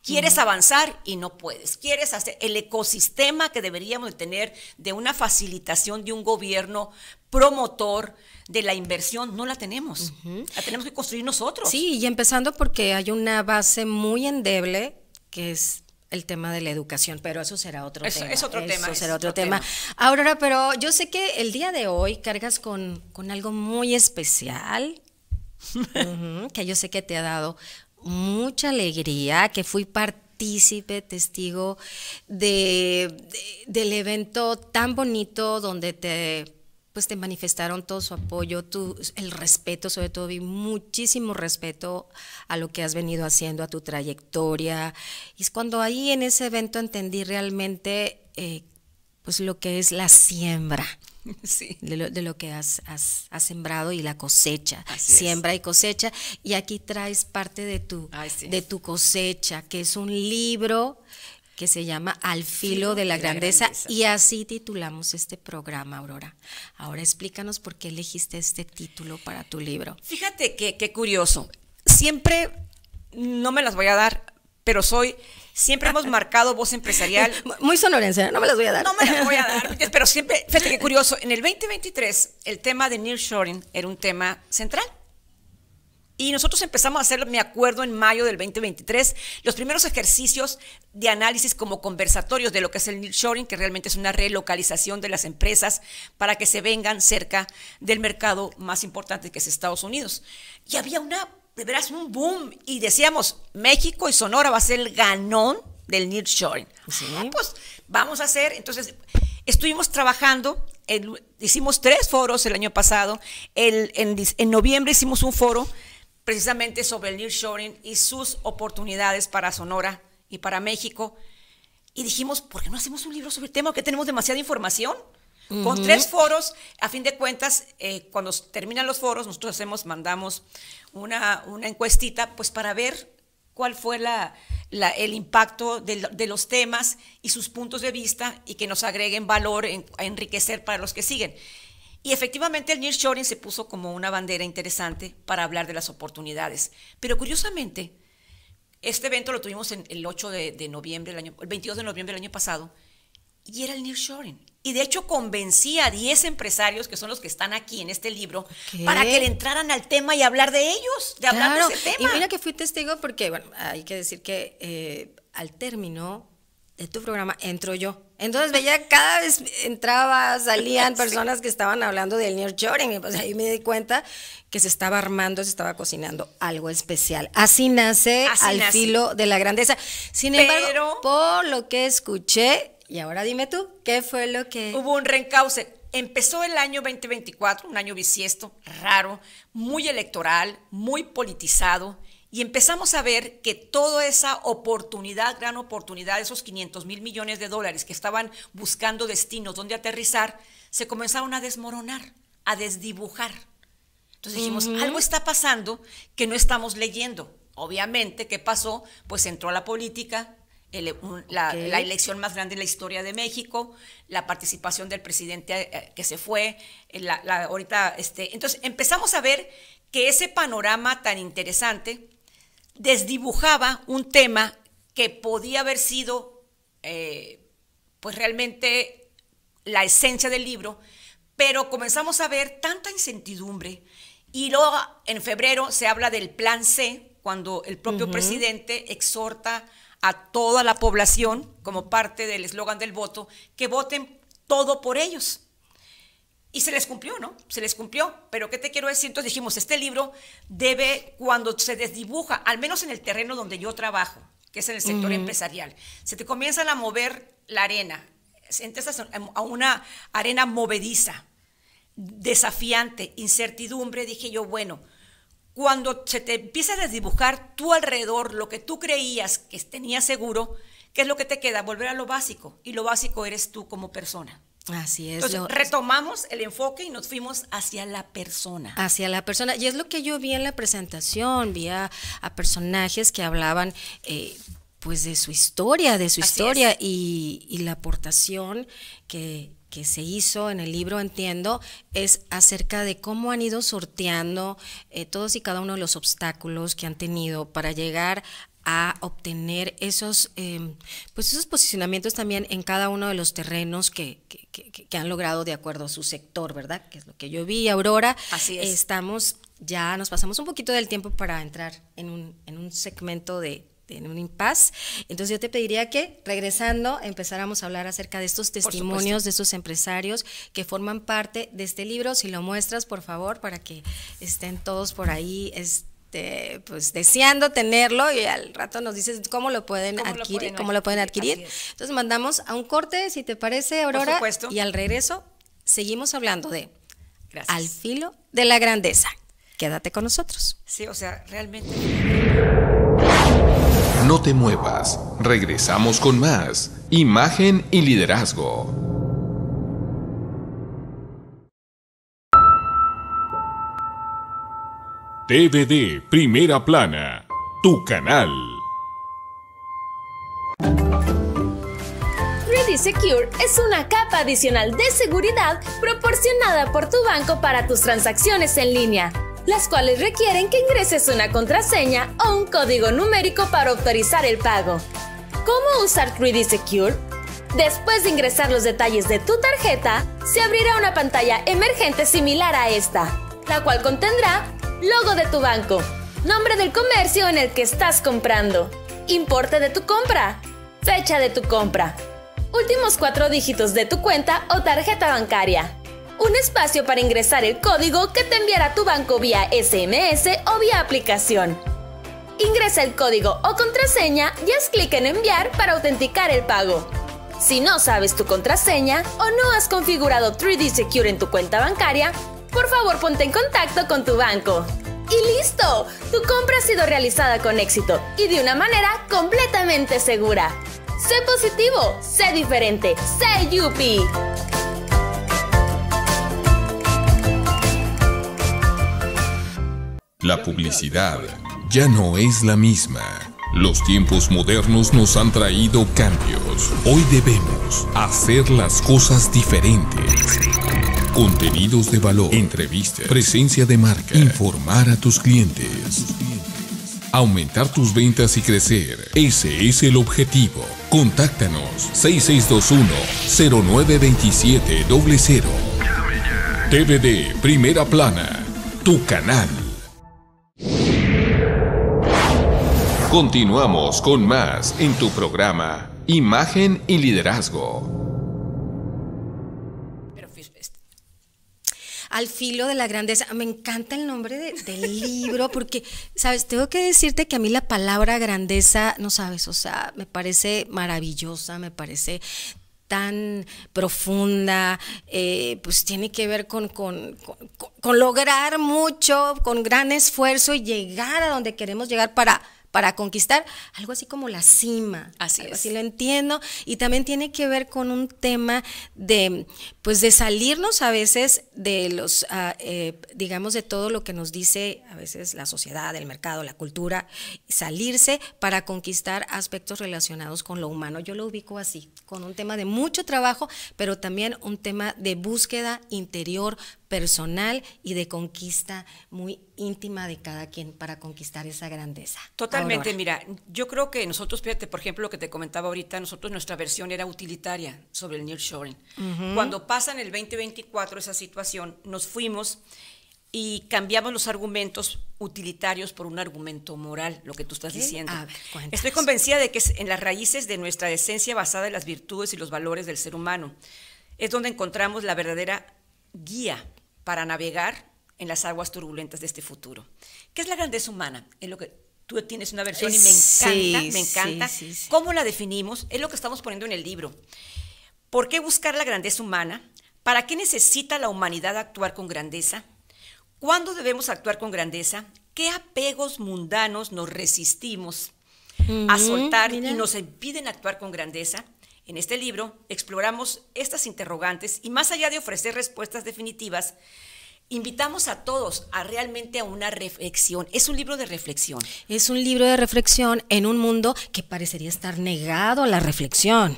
Quieres avanzar y no puedes. Quieres hacer el ecosistema que deberíamos tener de una facilitación de un gobierno promotor de la inversión, no la tenemos. La tenemos que construir nosotros. Sí, y empezando porque hay una base muy endeble que es el tema de la educación, pero eso será otro tema. Es otro tema. Eso será otro, tema. Aurora, pero yo sé que el día de hoy cargas con, algo muy especial [laughs] que yo sé que te ha dado mucha alegría que fui partícipe, testigo de, del evento tan bonito donde te pues te manifestaron todo su apoyo, el respeto, sobre todo vi muchísimo respeto a lo que has venido haciendo, a tu trayectoria. Y es cuando ahí en ese evento entendí realmente eh, pues lo que es la siembra. [laughs] Sí. De, lo, que has, has, sembrado y la cosecha. Siembra y cosecha. Y aquí traes parte de tu, de tu cosecha, que es un libro que se llama Al filo de la, grandeza, y así titulamos este programa, Aurora. Ahora explícanos por qué elegiste este título para tu libro. Fíjate que, qué curioso. Siempre, no me las voy a dar, pero soy Siempre hemos marcado voz empresarial. [laughs] Muy sonorense, ¿eh? no me las voy a dar. No me las voy a dar, [laughs] pero siempre, fíjate que curioso, en el 2023 el tema de nearshoring era un tema central. Y nosotros empezamos a hacer, me acuerdo, en mayo del 2023, los primeros ejercicios de análisis como conversatorios de lo que es el nearshoring, que realmente es una relocalización de las empresas para que se vengan cerca del mercado más importante que es Estados Unidos. Y había una de veras un boom. Y decíamos, México y Sonora va a ser el ganón del nearshoring. Sí. Ah, pues vamos a hacer, entonces estuvimos trabajando, hicimos tres foros el año pasado, en, noviembre hicimos un foro precisamente sobre el nearshoring y sus oportunidades para Sonora y para México. Y dijimos, ¿por qué no hacemos un libro sobre el tema? Que tenemos demasiada información. Con tres foros, a fin de cuentas, eh, cuando terminan los foros, nosotros hacemos, mandamos una, encuestita pues para ver cuál fue el impacto de, los temas y sus puntos de vista y que nos agreguen valor en, a enriquecer para los que siguen. Y efectivamente el nearshoring se puso como una bandera interesante para hablar de las oportunidades. Pero curiosamente, este evento lo tuvimos en el 8 de, noviembre, el, el 22 de noviembre del año pasado, y era el nearshoring. Y de hecho convencí a 10 empresarios, que son los que están aquí en este libro, para que le entraran al tema y hablar de ellos, de hablar de ese tema. Y mira que fui testigo porque, bueno, hay que decir que eh, al término de tu programa entro yo. Entonces veía [laughs] cada vez entraba, salían personas que estaban hablando del nearshoring y pues ahí me di cuenta que se estaba armando, se estaba cocinando algo especial. Así nace al filo de la grandeza. Sin embargo, por lo que escuché, y ahora dime tú, ¿qué fue lo que... Hubo un reencauce. Empezó el año 2024, un año bisiesto, raro, muy electoral, muy politizado, y empezamos a ver que toda esa oportunidad, gran oportunidad, esos 500 mil millones de dólares que estaban buscando destinos donde aterrizar, se comenzaron a desmoronar, a desdibujar. Entonces dijimos, algo está pasando que no estamos leyendo. Obviamente, ¿qué pasó? Pues entró la política, la, elección más grande en la historia de México, la participación del presidente eh, eh, que se fue, eh, la, la, ahorita, este, entonces empezamos a ver que ese panorama tan interesante desdibujaba un tema que podía haber sido, pues realmente la esencia del libro, pero comenzamos a ver tanta incertidumbre y luego en febrero se habla del plan C, cuando el propio presidente exhorta a toda la población, como parte del eslogan del voto, que voten todo por ellos. Y se les cumplió, ¿no? Se les cumplió. Pero ¿qué te quiero decir? Entonces dijimos, este libro debe, cuando se desdibuja, al menos en el terreno donde yo trabajo, que es en el sector empresarial, se te comienzan a mover la arena, entonces a una arena movediza, desafiante, incertidumbre, dije yo, bueno, cuando se te empieza a desdibujar tu alrededor lo que tú creías que tenías seguro, ¿qué es lo que te queda? Volver a lo básico. Y lo básico eres tú como persona. Así es. retomamos el enfoque y nos fuimos hacia la persona. Hacia la persona. Y es lo que yo vi en la presentación. Vi a, personajes que hablaban. Eh, pues de su historia, de su historia y, la aportación que, que se hizo en el libro, entiendo, es acerca de cómo han ido sorteando eh, todos y cada uno de los obstáculos que han tenido para llegar a obtener esos, em, pues esos posicionamientos también en cada uno de los terrenos que, han logrado de acuerdo a su sector, ¿verdad? Que es lo que yo vi, Aurora. Así es. Estamos, ya nos pasamos un poquito del tiempo para entrar en un segmento de en un impas. Entonces yo te pediría que regresando empezáramos a hablar acerca de estos testimonios de estos empresarios que forman parte de este libro. Si lo muestras, por favor, para que estén todos por ahí. Este, pues deseando tenerlo y al rato nos dices cómo lo pueden adquirir, cómo lo pueden adquirir. Entonces mandamos a un corte, si te parece, Aurora, y al regreso seguimos hablando de Al filo de la grandeza. Quédate con nosotros. Sí, o sea, realmente. No te muevas, regresamos con más, imagen y liderazgo. TVD Primera Plana, tu canal. Ready Secure es una capa adicional de seguridad proporcionada por tu banco para tus transacciones en línea las cuales requieren que ingreses una contraseña o un código numérico para autorizar el pago. ¿Cómo usar 3D Secure? Después de ingresar los detalles de tu tarjeta, se abrirá una pantalla emergente similar a esta, la cual contendrá logo de tu banco, nombre del comercio en el que estás comprando, importe de tu compra, fecha de tu compra, últimos cuatro dígitos de tu cuenta o tarjeta bancaria un espacio para ingresar el código que te enviará tu banco vía SMS o vía aplicación. Ingresa el código o contraseña y haz clic en enviar para autenticar el pago. Si no sabes tu contraseña o no has configurado 3D Secure en tu cuenta bancaria, por favor ponte en contacto con tu banco. ¡Y listo! Tu compra ha sido realizada con éxito y de una manera completamente segura. Sé positivo, sé diferente, sé Yupi. La publicidad ya no es la misma. Los tiempos modernos nos han traído cambios. Hoy debemos hacer las cosas diferentes. Contenidos de valor, entrevistas, presencia de marca, informar a tus clientes. Aumentar tus ventas y crecer. Ese es el objetivo. Contáctanos 6621 00 TVD Primera Plana, tu canal. Continuamos con más en tu programa Imagen y Liderazgo. Este, al filo de la grandeza. Me encanta el nombre del [laughs] libro porque, sabes, tengo que decirte que a mí la palabra grandeza, no sabes, o sea, me parece maravillosa, me parece tan profunda, eh, pues tiene que ver con, lograr mucho, con gran esfuerzo y llegar a donde queremos llegar para para conquistar algo así como la cima. Así Así lo entiendo. Y también tiene que ver con un tema de, pues, de salirnos a veces de los, ah, eh, digamos, de todo lo que nos dice a veces la sociedad, el mercado, la cultura, salirse para conquistar aspectos relacionados con lo humano. Yo lo ubico así, con un tema de mucho trabajo, pero también un tema de búsqueda interior personal y de conquista muy íntima de cada quien para conquistar esa grandeza. Totalmente, mira, yo creo que nosotros, fíjate, por ejemplo, lo que te comentaba ahorita, nosotros nuestra versión era utilitaria sobre el Neil Uh Cuando pasa en el 2024 esa situación, nos fuimos y cambiamos los argumentos utilitarios por un argumento moral, lo que tú estás diciendo. Estoy convencida de que es en las raíces de nuestra esencia basada en las virtudes y los valores del ser humano es donde encontramos la verdadera guía para navegar en las aguas turbulentas de este futuro. ¿Qué es la grandeza humana? lo que tú tienes una versión y me encanta, me encanta. ¿Cómo la definimos? Es lo que estamos poniendo en el libro. ¿Por qué buscar la grandeza humana? ¿Para qué necesita la humanidad actuar con grandeza? ¿Cuándo debemos actuar con grandeza? ¿Qué apegos mundanos nos resistimos a soltar y nos impiden actuar con grandeza? En este libro exploramos estas interrogantes y más allá de ofrecer respuestas definitivas, invitamos a todos a realmente a una reflexión. Es un libro de reflexión. Es un libro de reflexión en un mundo que parecería estar negado a la reflexión.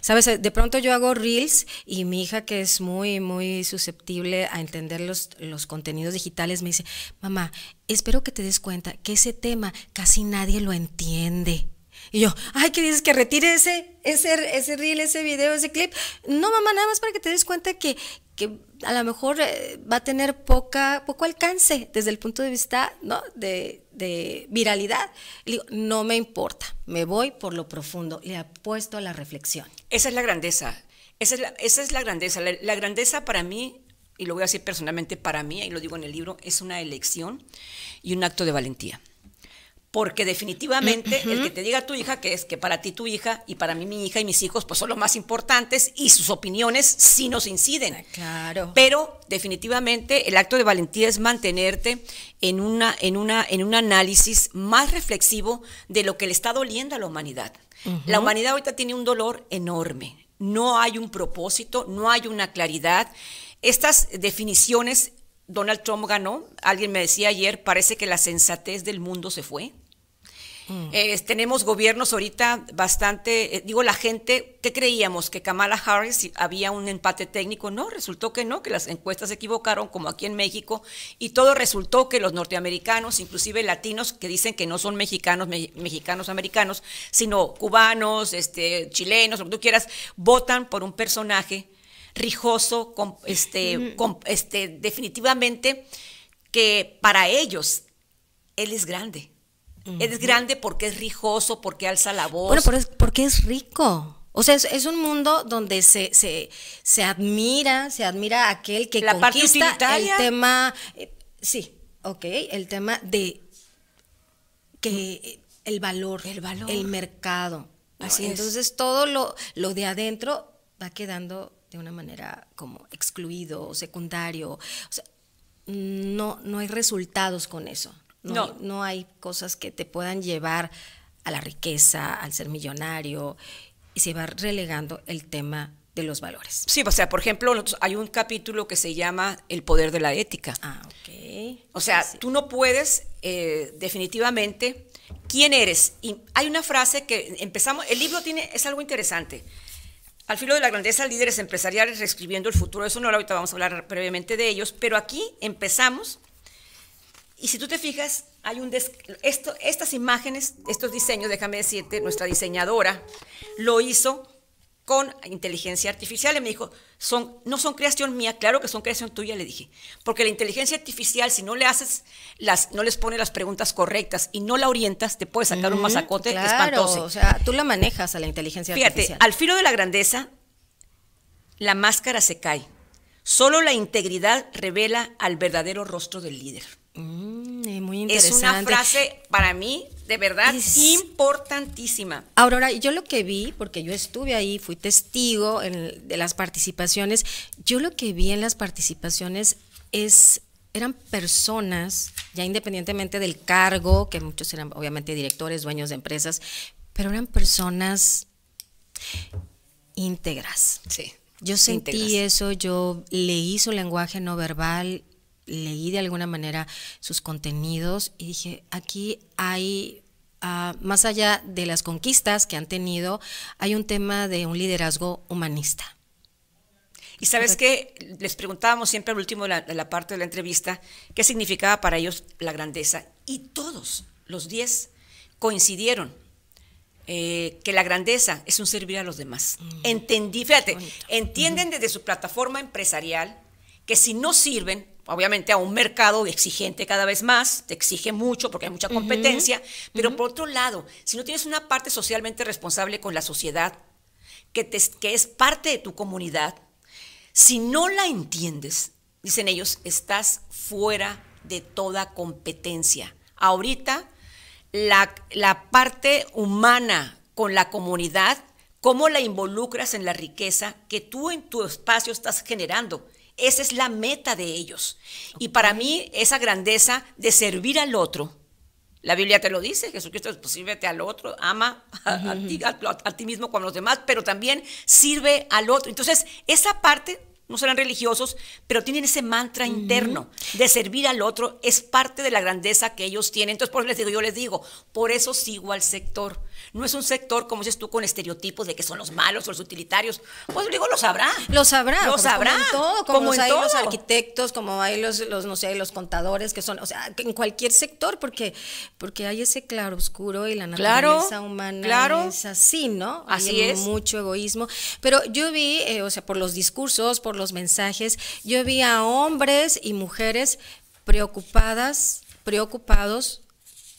Sabes, de pronto yo hago reels y mi hija que es muy, muy susceptible a entender los, contenidos digitales me dice, mamá, espero que te des cuenta que ese tema casi nadie lo entiende. Y yo, ay, ¿qué dices? Que retire ese, ese, ese reel, ese video, ese clip. No, mamá, nada más para que te des cuenta que, que a lo mejor eh, va a tener poca, poco alcance desde el punto de vista ¿no? de, viralidad. digo, no me importa, me voy por lo profundo, le apuesto a la reflexión. Esa es la grandeza, esa es la, grandeza. la grandeza para mí, y lo voy a decir personalmente para mí, y lo digo en el libro, es una elección y un acto de valentía porque definitivamente el que te diga tu hija que es que para ti tu hija y para mí mi hija y mis hijos pues son los más importantes y sus opiniones sí nos inciden. Ah, claro. Pero definitivamente el acto de valentía es mantenerte en una en una en un análisis más reflexivo de lo que le está doliendo a la humanidad. La humanidad ahorita tiene un dolor enorme. No hay un propósito, no hay una claridad. Estas definiciones Donald Trump ganó. Alguien me decía ayer, parece que la sensatez del mundo se fue. Mm. Eh, tenemos gobiernos ahorita bastante, eh, digo, la gente, ¿qué creíamos? Que Kamala Harris había un empate técnico. No, resultó que no, que las encuestas se equivocaron, como aquí en México, y todo resultó que los norteamericanos, inclusive latinos, que dicen que no son mexicanos, mexicanos americanos, sino cubanos, este, chilenos, lo que tú quieras, votan por un personaje rijoso, este, este, definitivamente que para ellos él es grande es grande porque es rijoso, porque alza la voz. Bueno, porque es rico. O sea, es, un mundo donde se, se, se admira, se admira aquel que la conquista parte el tema. Eh, sí, ok, el tema de que mm. el valor, el valor, el mercado. Así Entonces todo lo, lo de adentro va quedando de una manera como excluido, secundario. O sea, no, no hay resultados con eso. No, no. Hay, cosas que te puedan llevar a la riqueza, al ser millonario, y se va relegando el tema de los valores. Sí, o sea, por ejemplo, hay un capítulo que se llama El poder de la ética. Ah, ok. O sea, tú no puedes eh, definitivamente quién eres. Y hay una frase que empezamos, el libro tiene, es algo interesante. Al filo de la grandeza, líderes empresariales reescribiendo el futuro, eso no ahorita vamos a hablar brevemente de ellos, pero aquí empezamos y si tú te fijas, hay un des... Esto, estas imágenes, estos diseños, déjame decirte, nuestra diseñadora lo hizo con inteligencia artificial. Y me dijo, son, no son creación mía, claro que son creación tuya, le dije. Porque la inteligencia artificial, si no le haces las, no les pone las preguntas correctas y no la orientas, te puede sacar un masacote claro, espantoso. O sea, tú la manejas a la inteligencia artificial. Fíjate, al filo de la grandeza, la máscara se cae. Solo la integridad revela al verdadero rostro del líder. Mm, es eh, muy interesante. Es una frase para mí de verdad importantísima. Aurora, yo lo que vi, porque yo estuve ahí, fui testigo de las participaciones, yo lo que vi en las participaciones es eran personas, ya independientemente del cargo, que muchos eran obviamente directores, dueños de empresas, pero eran personas íntegras. Sí. Yo sentí eso, yo leí su lenguaje no verbal leí de alguna manera sus contenidos y dije, aquí hay ah, más allá de las conquistas que han tenido, hay un tema de un liderazgo humanista. Y sabes que les preguntábamos siempre al último de la, parte de la entrevista qué significaba para ellos la grandeza. Y todos, los 10, coincidieron eh, que la grandeza es un servir a los demás. Mm. Entendí, fíjate, entienden desde su plataforma empresarial que si no sirven, obviamente a un mercado exigente cada vez más, te exige mucho porque hay mucha competencia, pero por otro lado, si no tienes una parte socialmente responsable con la sociedad, que, que es parte de tu comunidad, si no la entiendes, dicen ellos, estás fuera de toda competencia. Ahorita, la, la parte humana con la comunidad, cómo la involucras en la riqueza que tú en tu espacio estás generando esa es la meta de ellos. Y para mí, esa grandeza de servir al otro, la Biblia te lo dice, Jesucristo, pues sírvete al otro, ama a, a ti, a, mismo con los demás, pero también sirve al otro. Entonces, esa parte, no serán religiosos, pero tienen ese mantra interno de servir al otro, es parte de la grandeza que ellos tienen. Entonces, por eso les digo, yo les digo, por eso sigo al sector, no es un sector, como dices tú, con estereotipos de que son los malos o los utilitarios. Pues digo, lo sabrá. Lo sabrá. Lo sabrá. Como todo, como, hay los arquitectos, como hay los, no sé, los contadores, que son, o sea, en cualquier sector, porque, porque hay ese claro oscuro y la naturaleza humana es así, ¿no? Así hay Mucho egoísmo. Pero yo vi, eh, o sea, por los discursos, por los mensajes, yo vi a hombres y mujeres preocupadas, preocupados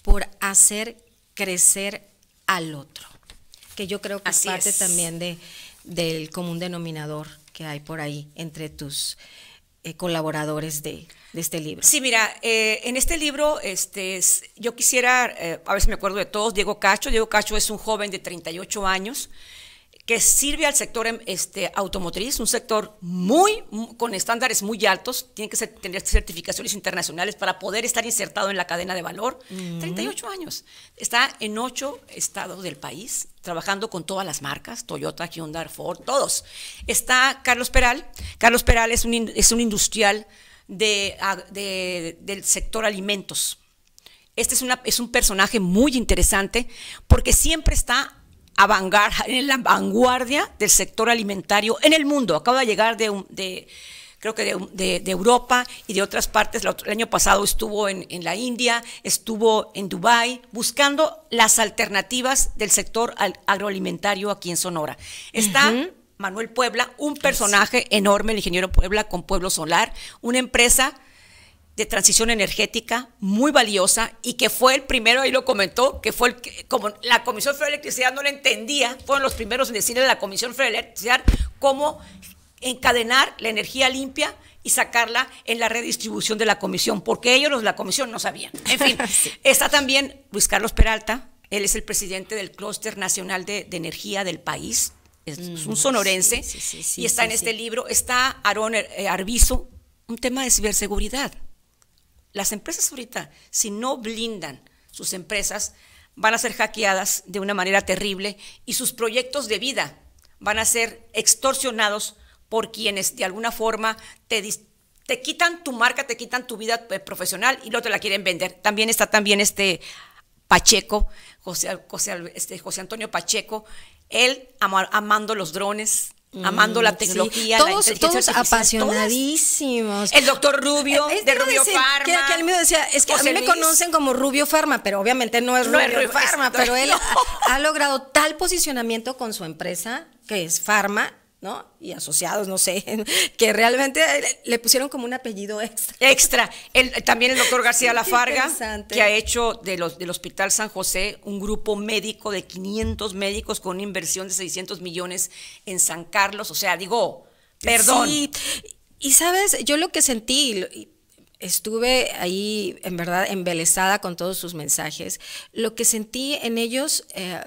por hacer crecer al otro, que yo creo que es parte también de, del común denominador que hay por ahí entre tus eh, colaboradores de, este libro. Sí, mira, eh, en este libro este, yo quisiera, eh, a veces me acuerdo de todos, Diego Cacho, Diego Cacho es un joven de 38 años, que sirve al sector em, este, automotriz, un sector muy, con estándares muy altos, tiene que tener certificaciones internacionales para poder estar insertado en la cadena de valor. 38 años. Está en ocho estados del país, trabajando con todas las marcas, Toyota, Hyundai, Ford, todos. Está Carlos Peral. Carlos Peral es un, es un industrial del sector alimentos. Este es, una, es un personaje muy interesante porque siempre está [laughs] en la vanguardia del sector alimentario en el mundo. Acaba de llegar de, de creo que de, Europa y de otras partes. El año pasado estuvo en, la India, estuvo en Dubái, buscando las alternativas del sector agroalimentario aquí en Sonora. Está Manuel Puebla, un personaje enorme, el ingeniero Puebla con Pueblo Solar, una empresa de transición energética muy valiosa y que fue el primero, ahí lo comentó, que fue el que, como la Comisión Federal de Electricidad no la entendía, fueron los primeros en decirle a la Comisión Federal de Electricidad cómo encadenar la energía limpia y sacarla en la redistribución de la comisión, porque ellos, la comisión, no sabían. En fin, [laughs] está también Luis Carlos Peralta, él es el presidente del Clúster Nacional de, Energía del país, es, mm, un sonorense, y está en este libro. Está Aarón eh, Arbizo, un tema de ciberseguridad las empresas ahorita, si no blindan sus empresas, van a ser hackeadas de una manera terrible y sus proyectos de vida van a ser extorsionados por quienes de alguna forma te, te quitan tu marca, te quitan tu vida eh, profesional y no te la quieren vender. También está también este Pacheco, José, este José Antonio Pacheco, él amando los drones, amando la mm, tecnología, todos, la todos apasionadísimos. El doctor Rubio de Rubio Pharma. Que, él me decía, es que a mí me conocen como Rubio Pharma, pero obviamente no es Rubio, Pharma, pero él [laughs] ha logrado tal posicionamiento con su empresa que es Pharma ¿no? Y asociados, no sé, [laughs] que realmente le pusieron como un apellido extra. Extra. también el doctor García [laughs] Lafarga, que ha hecho de los, del Hospital San José un grupo médico de 500 médicos con una inversión de 600 millones en San Carlos. O sea, digo, perdón. Y sabes, yo lo que sentí, estuve ahí en verdad embelesada con todos sus mensajes, lo que sentí en ellos, eh,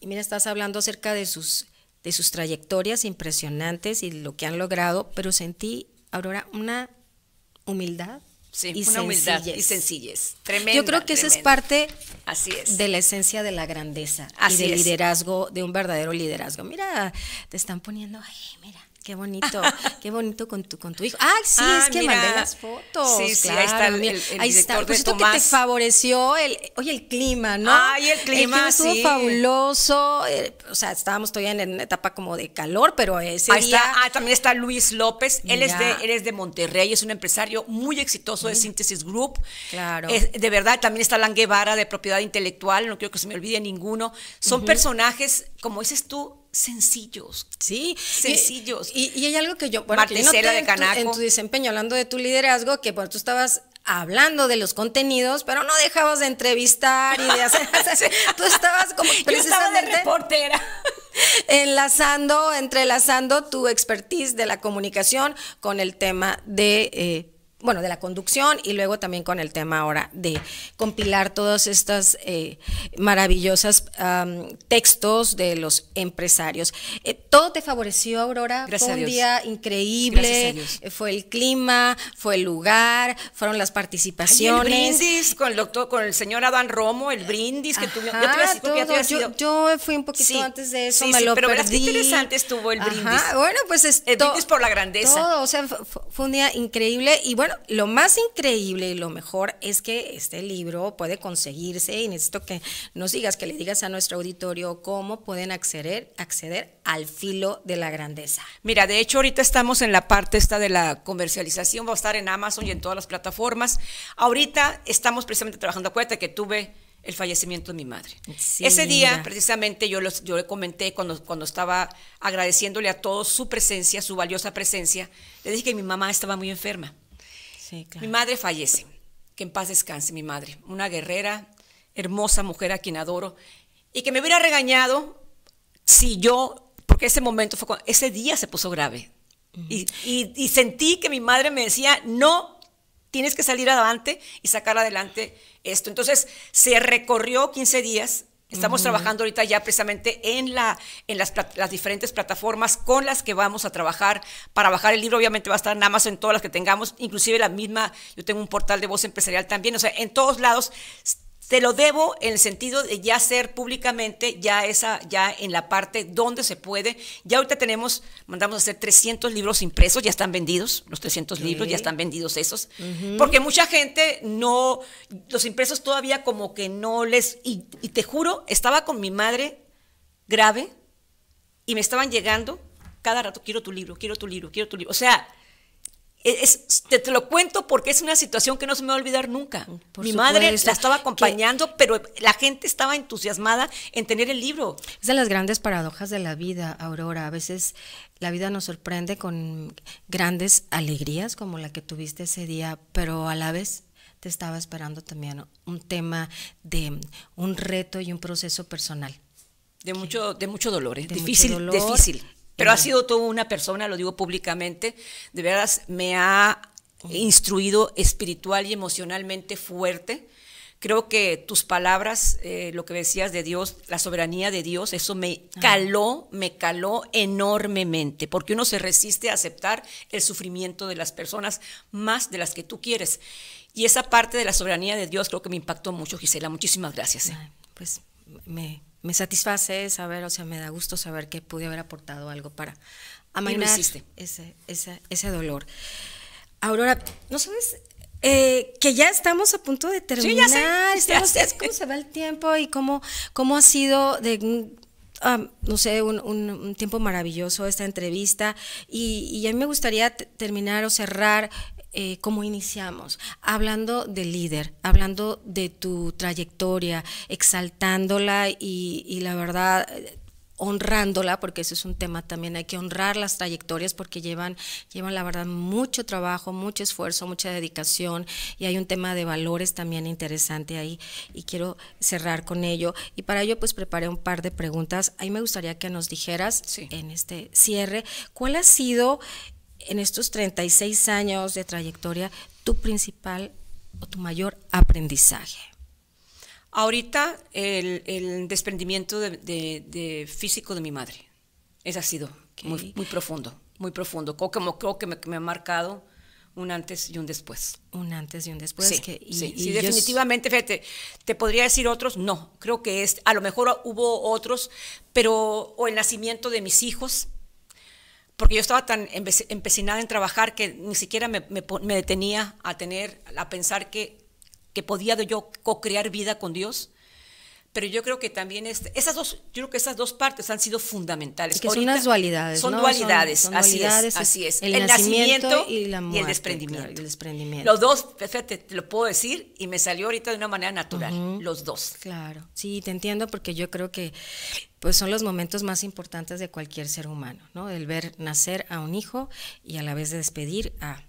y mira, estás hablando acerca de sus de sus trayectorias impresionantes y lo que han logrado, pero sentí, Aurora, una humildad. Sí, y una humildad sencillez. y sencillez. Tremenda, Yo creo que esa es parte Así de la esencia de la grandeza y del liderazgo, de un verdadero liderazgo. Mira, te están poniendo, ay, mira, Qué bonito, qué bonito con tu, con tu hijo. Ah, sí, es que mandé las fotos. Sí, sí, ahí está el, ahí está. Pues esto que te favoreció el, oye, el clima, ¿no? Ay, el clima, el clima estuvo fabuloso. Eh, o sea, estábamos todavía en una etapa como de calor, pero ese ahí ah, también está Luis López. Él es de, de Monterrey, es un empresario muy exitoso de Síntesis Group. Claro. de verdad, también está Alan Guevara de propiedad intelectual. No quiero que se me olvide ninguno. Son personajes, como dices tú, sencillos. Sí, sencillos. Y, hay algo que yo, bueno, de en, tu, en tu desempeño, hablando de tu liderazgo, que bueno, tú estabas hablando de los contenidos, pero no dejabas de entrevistar y de hacer. [laughs] tú estabas como precisamente. de reportera. Enlazando, entrelazando tu expertise de la comunicación con el tema de eh, bueno, de la conducción y luego también con el tema ahora de compilar todas estas eh, maravillosas textos de los empresarios. Eh, todo te favoreció, Aurora. fue un día increíble. Eh, fue el clima, fue el lugar, fueron las participaciones. el brindis con el, doctor, con el señor Adán Romo, el brindis que tuvo Yo, yo, yo, fui un poquito antes de eso, me lo pero perdí. Pero interesante estuvo el brindis. bueno, pues es el brindis por la grandeza. fue un día increíble y bueno lo más increíble y lo mejor es que este libro puede conseguirse y necesito que nos digas, que le digas a nuestro auditorio cómo pueden acceder, acceder al filo de la grandeza. Mira, de hecho ahorita estamos en la parte esta de la comercialización, va a estar en Amazon y en todas las plataformas. Ahorita estamos precisamente trabajando, acuérdate que tuve el fallecimiento de mi madre. Ese día, precisamente, yo, yo le comenté cuando, cuando estaba agradeciéndole a todos su presencia, su valiosa presencia, le dije que mi mamá estaba muy enferma. Mi madre fallece, que en paz descanse mi madre, una guerrera, hermosa mujer a quien adoro, y que me hubiera regañado si yo, porque ese momento fue cuando, ese día se puso grave. y, y, sentí que mi madre me decía, no, tienes que salir adelante y sacar adelante esto. Entonces se recorrió 15 días Estamos trabajando ahorita ya precisamente en, la, en las, diferentes plataformas con las que vamos a trabajar para bajar el libro. Obviamente va a estar nada más en todas las que tengamos, inclusive la misma, yo tengo un portal de voz empresarial también. O sea, en todos lados te lo debo en el sentido de ya ser públicamente, ya esa, ya en la parte donde se puede. Ya ahorita tenemos, mandamos a hacer 300 libros impresos, ya están vendidos, los 300 libros ya están vendidos esos, porque mucha gente no, los impresos todavía como que no les, y te juro, estaba con mi madre grave y me estaban llegando cada rato, quiero tu libro, quiero tu libro, quiero tu libro. O sea, te, lo cuento porque es una situación que no se me va a olvidar nunca. Mm, Mi madre la estaba acompañando, pero la gente estaba entusiasmada en tener el libro. Es de las grandes paradojas de la vida, Aurora. A veces la vida nos sorprende con grandes alegrías como la que tuviste ese día, pero a la vez te estaba esperando también un tema de un reto y un proceso personal. De mucho, de mucho dolor, ¿eh? difícil, difícil. Pero ha sido toda una persona, lo digo públicamente, de veras me ha instruido espiritual y emocionalmente fuerte. Creo que tus palabras, eh, lo que decías de Dios, la soberanía de Dios, eso me ah. caló, me caló enormemente, porque uno se resiste a aceptar el sufrimiento de las personas más de las que tú quieres. Y esa parte de la soberanía de Dios creo que me impactó mucho, Gisela. Muchísimas gracias. Eh. pues me, me satisface saber, o sea, me da gusto saber que pude haber aportado algo para amainar ese, ese dolor. Aurora, ¿no sabes eh, que ya estamos a punto de terminar. Sí, ya estamos, cómo se va el tiempo y cómo, cómo ha sido de. Ah, no sé, un, tiempo maravilloso esta entrevista y, y a mí me gustaría terminar o cerrar eh, ¿Cómo como iniciamos, hablando del líder, hablando de tu trayectoria, exaltándola y, la verdad eh, honrándola, porque eso es un tema también, hay que honrar las trayectorias porque llevan, llevan la verdad mucho trabajo, mucho esfuerzo, mucha dedicación y hay un tema de valores también interesante ahí y quiero cerrar con ello. Y para ello pues preparé un par de preguntas. Ahí me gustaría que nos dijeras en este cierre, ¿cuál ha sido en estos 36 años de trayectoria tu principal o tu mayor aprendizaje? Ahorita el, desprendimiento de, físico de mi madre. eso ha sido muy, muy, profundo, muy profundo. Creo que, creo que me, ha marcado un antes y un después. Un antes y un después. Sí, que, y, sí, definitivamente, fíjate, te podría decir otros, no, creo que es, a lo mejor hubo otros, pero o el nacimiento de mis hijos, porque yo estaba tan empecinada en trabajar que ni siquiera me, detenía a tener, a pensar que, que podía yo co-crear vida con Dios pero yo creo que también este, esas dos, yo creo que esas dos partes han sido fundamentales. son unas dualidades. Son ¿no? dualidades, son, así es, así es. El, nacimiento, y, el desprendimiento. Los dos, fíjate, te lo puedo decir y me salió ahorita de una manera natural, los dos. Claro, sí, te entiendo porque yo creo que pues son los momentos más importantes de cualquier ser humano, ¿no? El ver nacer a un hijo y a la vez de despedir a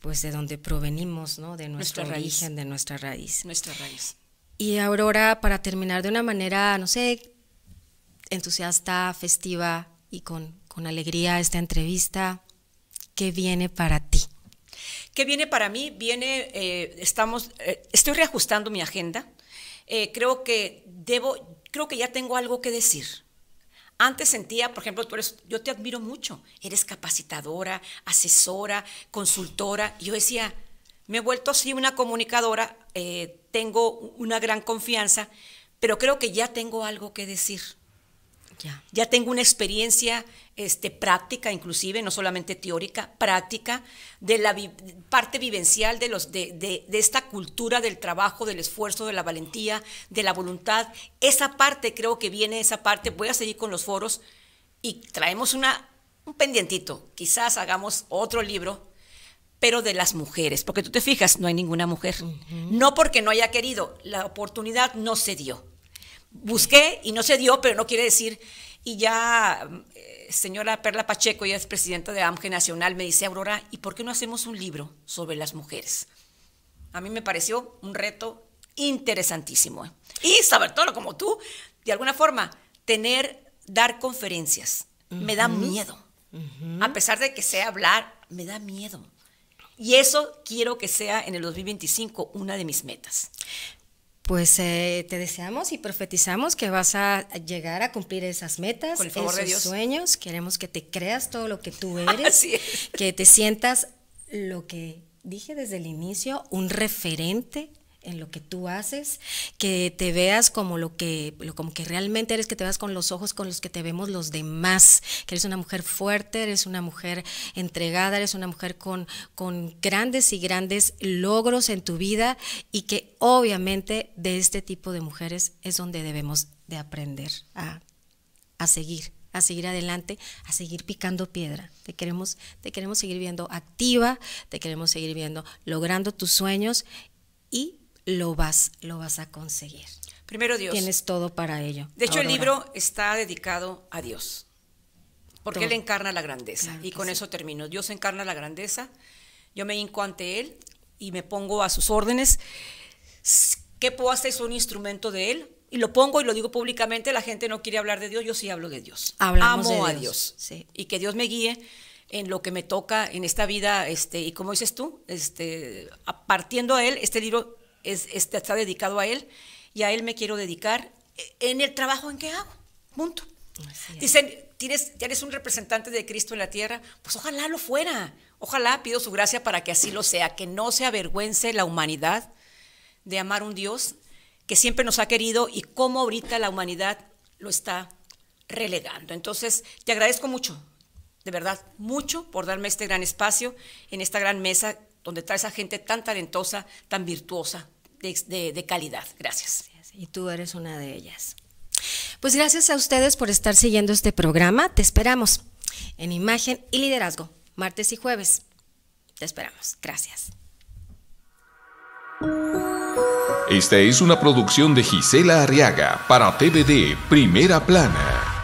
pues de donde provenimos, ¿no? De nuestra origen, de nuestra raíz. Nuestra raíz. Y Aurora, para terminar de una manera, no sé, entusiasta, festiva y con, alegría esta entrevista, ¿qué viene para ti? ¿Qué viene para mí? Viene, eh, estamos, eh, estoy reajustando mi agenda. Eh, creo que debo, creo que ya tengo algo que decir. Antes sentía, por ejemplo, tú eres, yo te admiro mucho, eres capacitadora, asesora, consultora. yo decía, me he vuelto así una comunicadora, eh, tengo una gran confianza, pero creo que ya tengo algo que decir. Ya. ya tengo una experiencia este, práctica, inclusive, no solamente teórica, práctica, de la parte vivencial de, los, de, esta cultura del trabajo, del esfuerzo, de la valentía, de la voluntad. Esa parte creo que viene, esa parte, voy a seguir con los foros y traemos una, un pendientito. Quizás hagamos otro libro pero de las mujeres, porque tú te fijas, no hay ninguna mujer. No porque no haya querido, la oportunidad no se dio. Busqué y no se dio, pero no quiere decir, y ya eh, señora Perla Pacheco, ella es presidenta de AMGE Nacional, me dice, Aurora, ¿y por qué no hacemos un libro sobre las mujeres? A mí me pareció un reto interesantísimo. ¿eh? Y saber todo, como tú, de alguna forma, tener, dar conferencias, me da miedo. A pesar de que sé hablar, me da miedo y eso quiero que sea en el 2025 una de mis metas. Pues eh, te deseamos y profetizamos que vas a llegar a cumplir esas metas, esos sueños. Queremos que te creas todo lo que tú [laughs] eres, que te sientas lo que dije desde el inicio, un referente en lo que tú haces, que te veas como lo que, como que realmente eres, que te veas con los ojos con los que te vemos los demás, que eres una mujer fuerte, eres una mujer entregada, eres una mujer con, con grandes y grandes logros en tu vida y que obviamente de este tipo de mujeres es donde debemos de aprender a, seguir a seguir adelante, a seguir picando piedra. Te queremos, te queremos seguir viendo activa, te queremos seguir viendo logrando tus sueños y lo vas, lo vas a conseguir. Primero Dios. Tienes todo para ello. De hecho, el libro está dedicado a Dios, porque Él encarna la grandeza. y con eso termino. Dios encarna la grandeza. Yo me hinco ante Él y me pongo a sus órdenes. ¿Qué puedo hacer? es un instrumento de Él. Y lo pongo y lo digo públicamente. La gente no quiere hablar de Dios. Yo sí hablo de Dios. Hablamos Amo a Dios. Y que Dios me guíe en lo que me toca en esta vida. Este, y como dices tú, este, partiendo a Él, este libro es, este, está dedicado a él y a él me quiero dedicar eh, en el trabajo en que hago. Punto. Dicen, tienes, eres un representante de Cristo en la tierra, pues ojalá lo fuera. Ojalá pido su gracia para que así lo sea, que no se avergüence la humanidad de amar un Dios que siempre nos ha querido y cómo ahorita la humanidad lo está relegando. Entonces, te agradezco mucho, de verdad, mucho por darme este gran espacio en esta gran mesa donde está esa gente tan talentosa, tan virtuosa, de, calidad. Gracias. Y tú eres una de ellas. Pues gracias a ustedes por estar siguiendo este programa. Te esperamos en Imagen y Liderazgo, martes y jueves. Te esperamos. Gracias. Esta es una producción de Gisela Arriaga para TVD Primera Plana.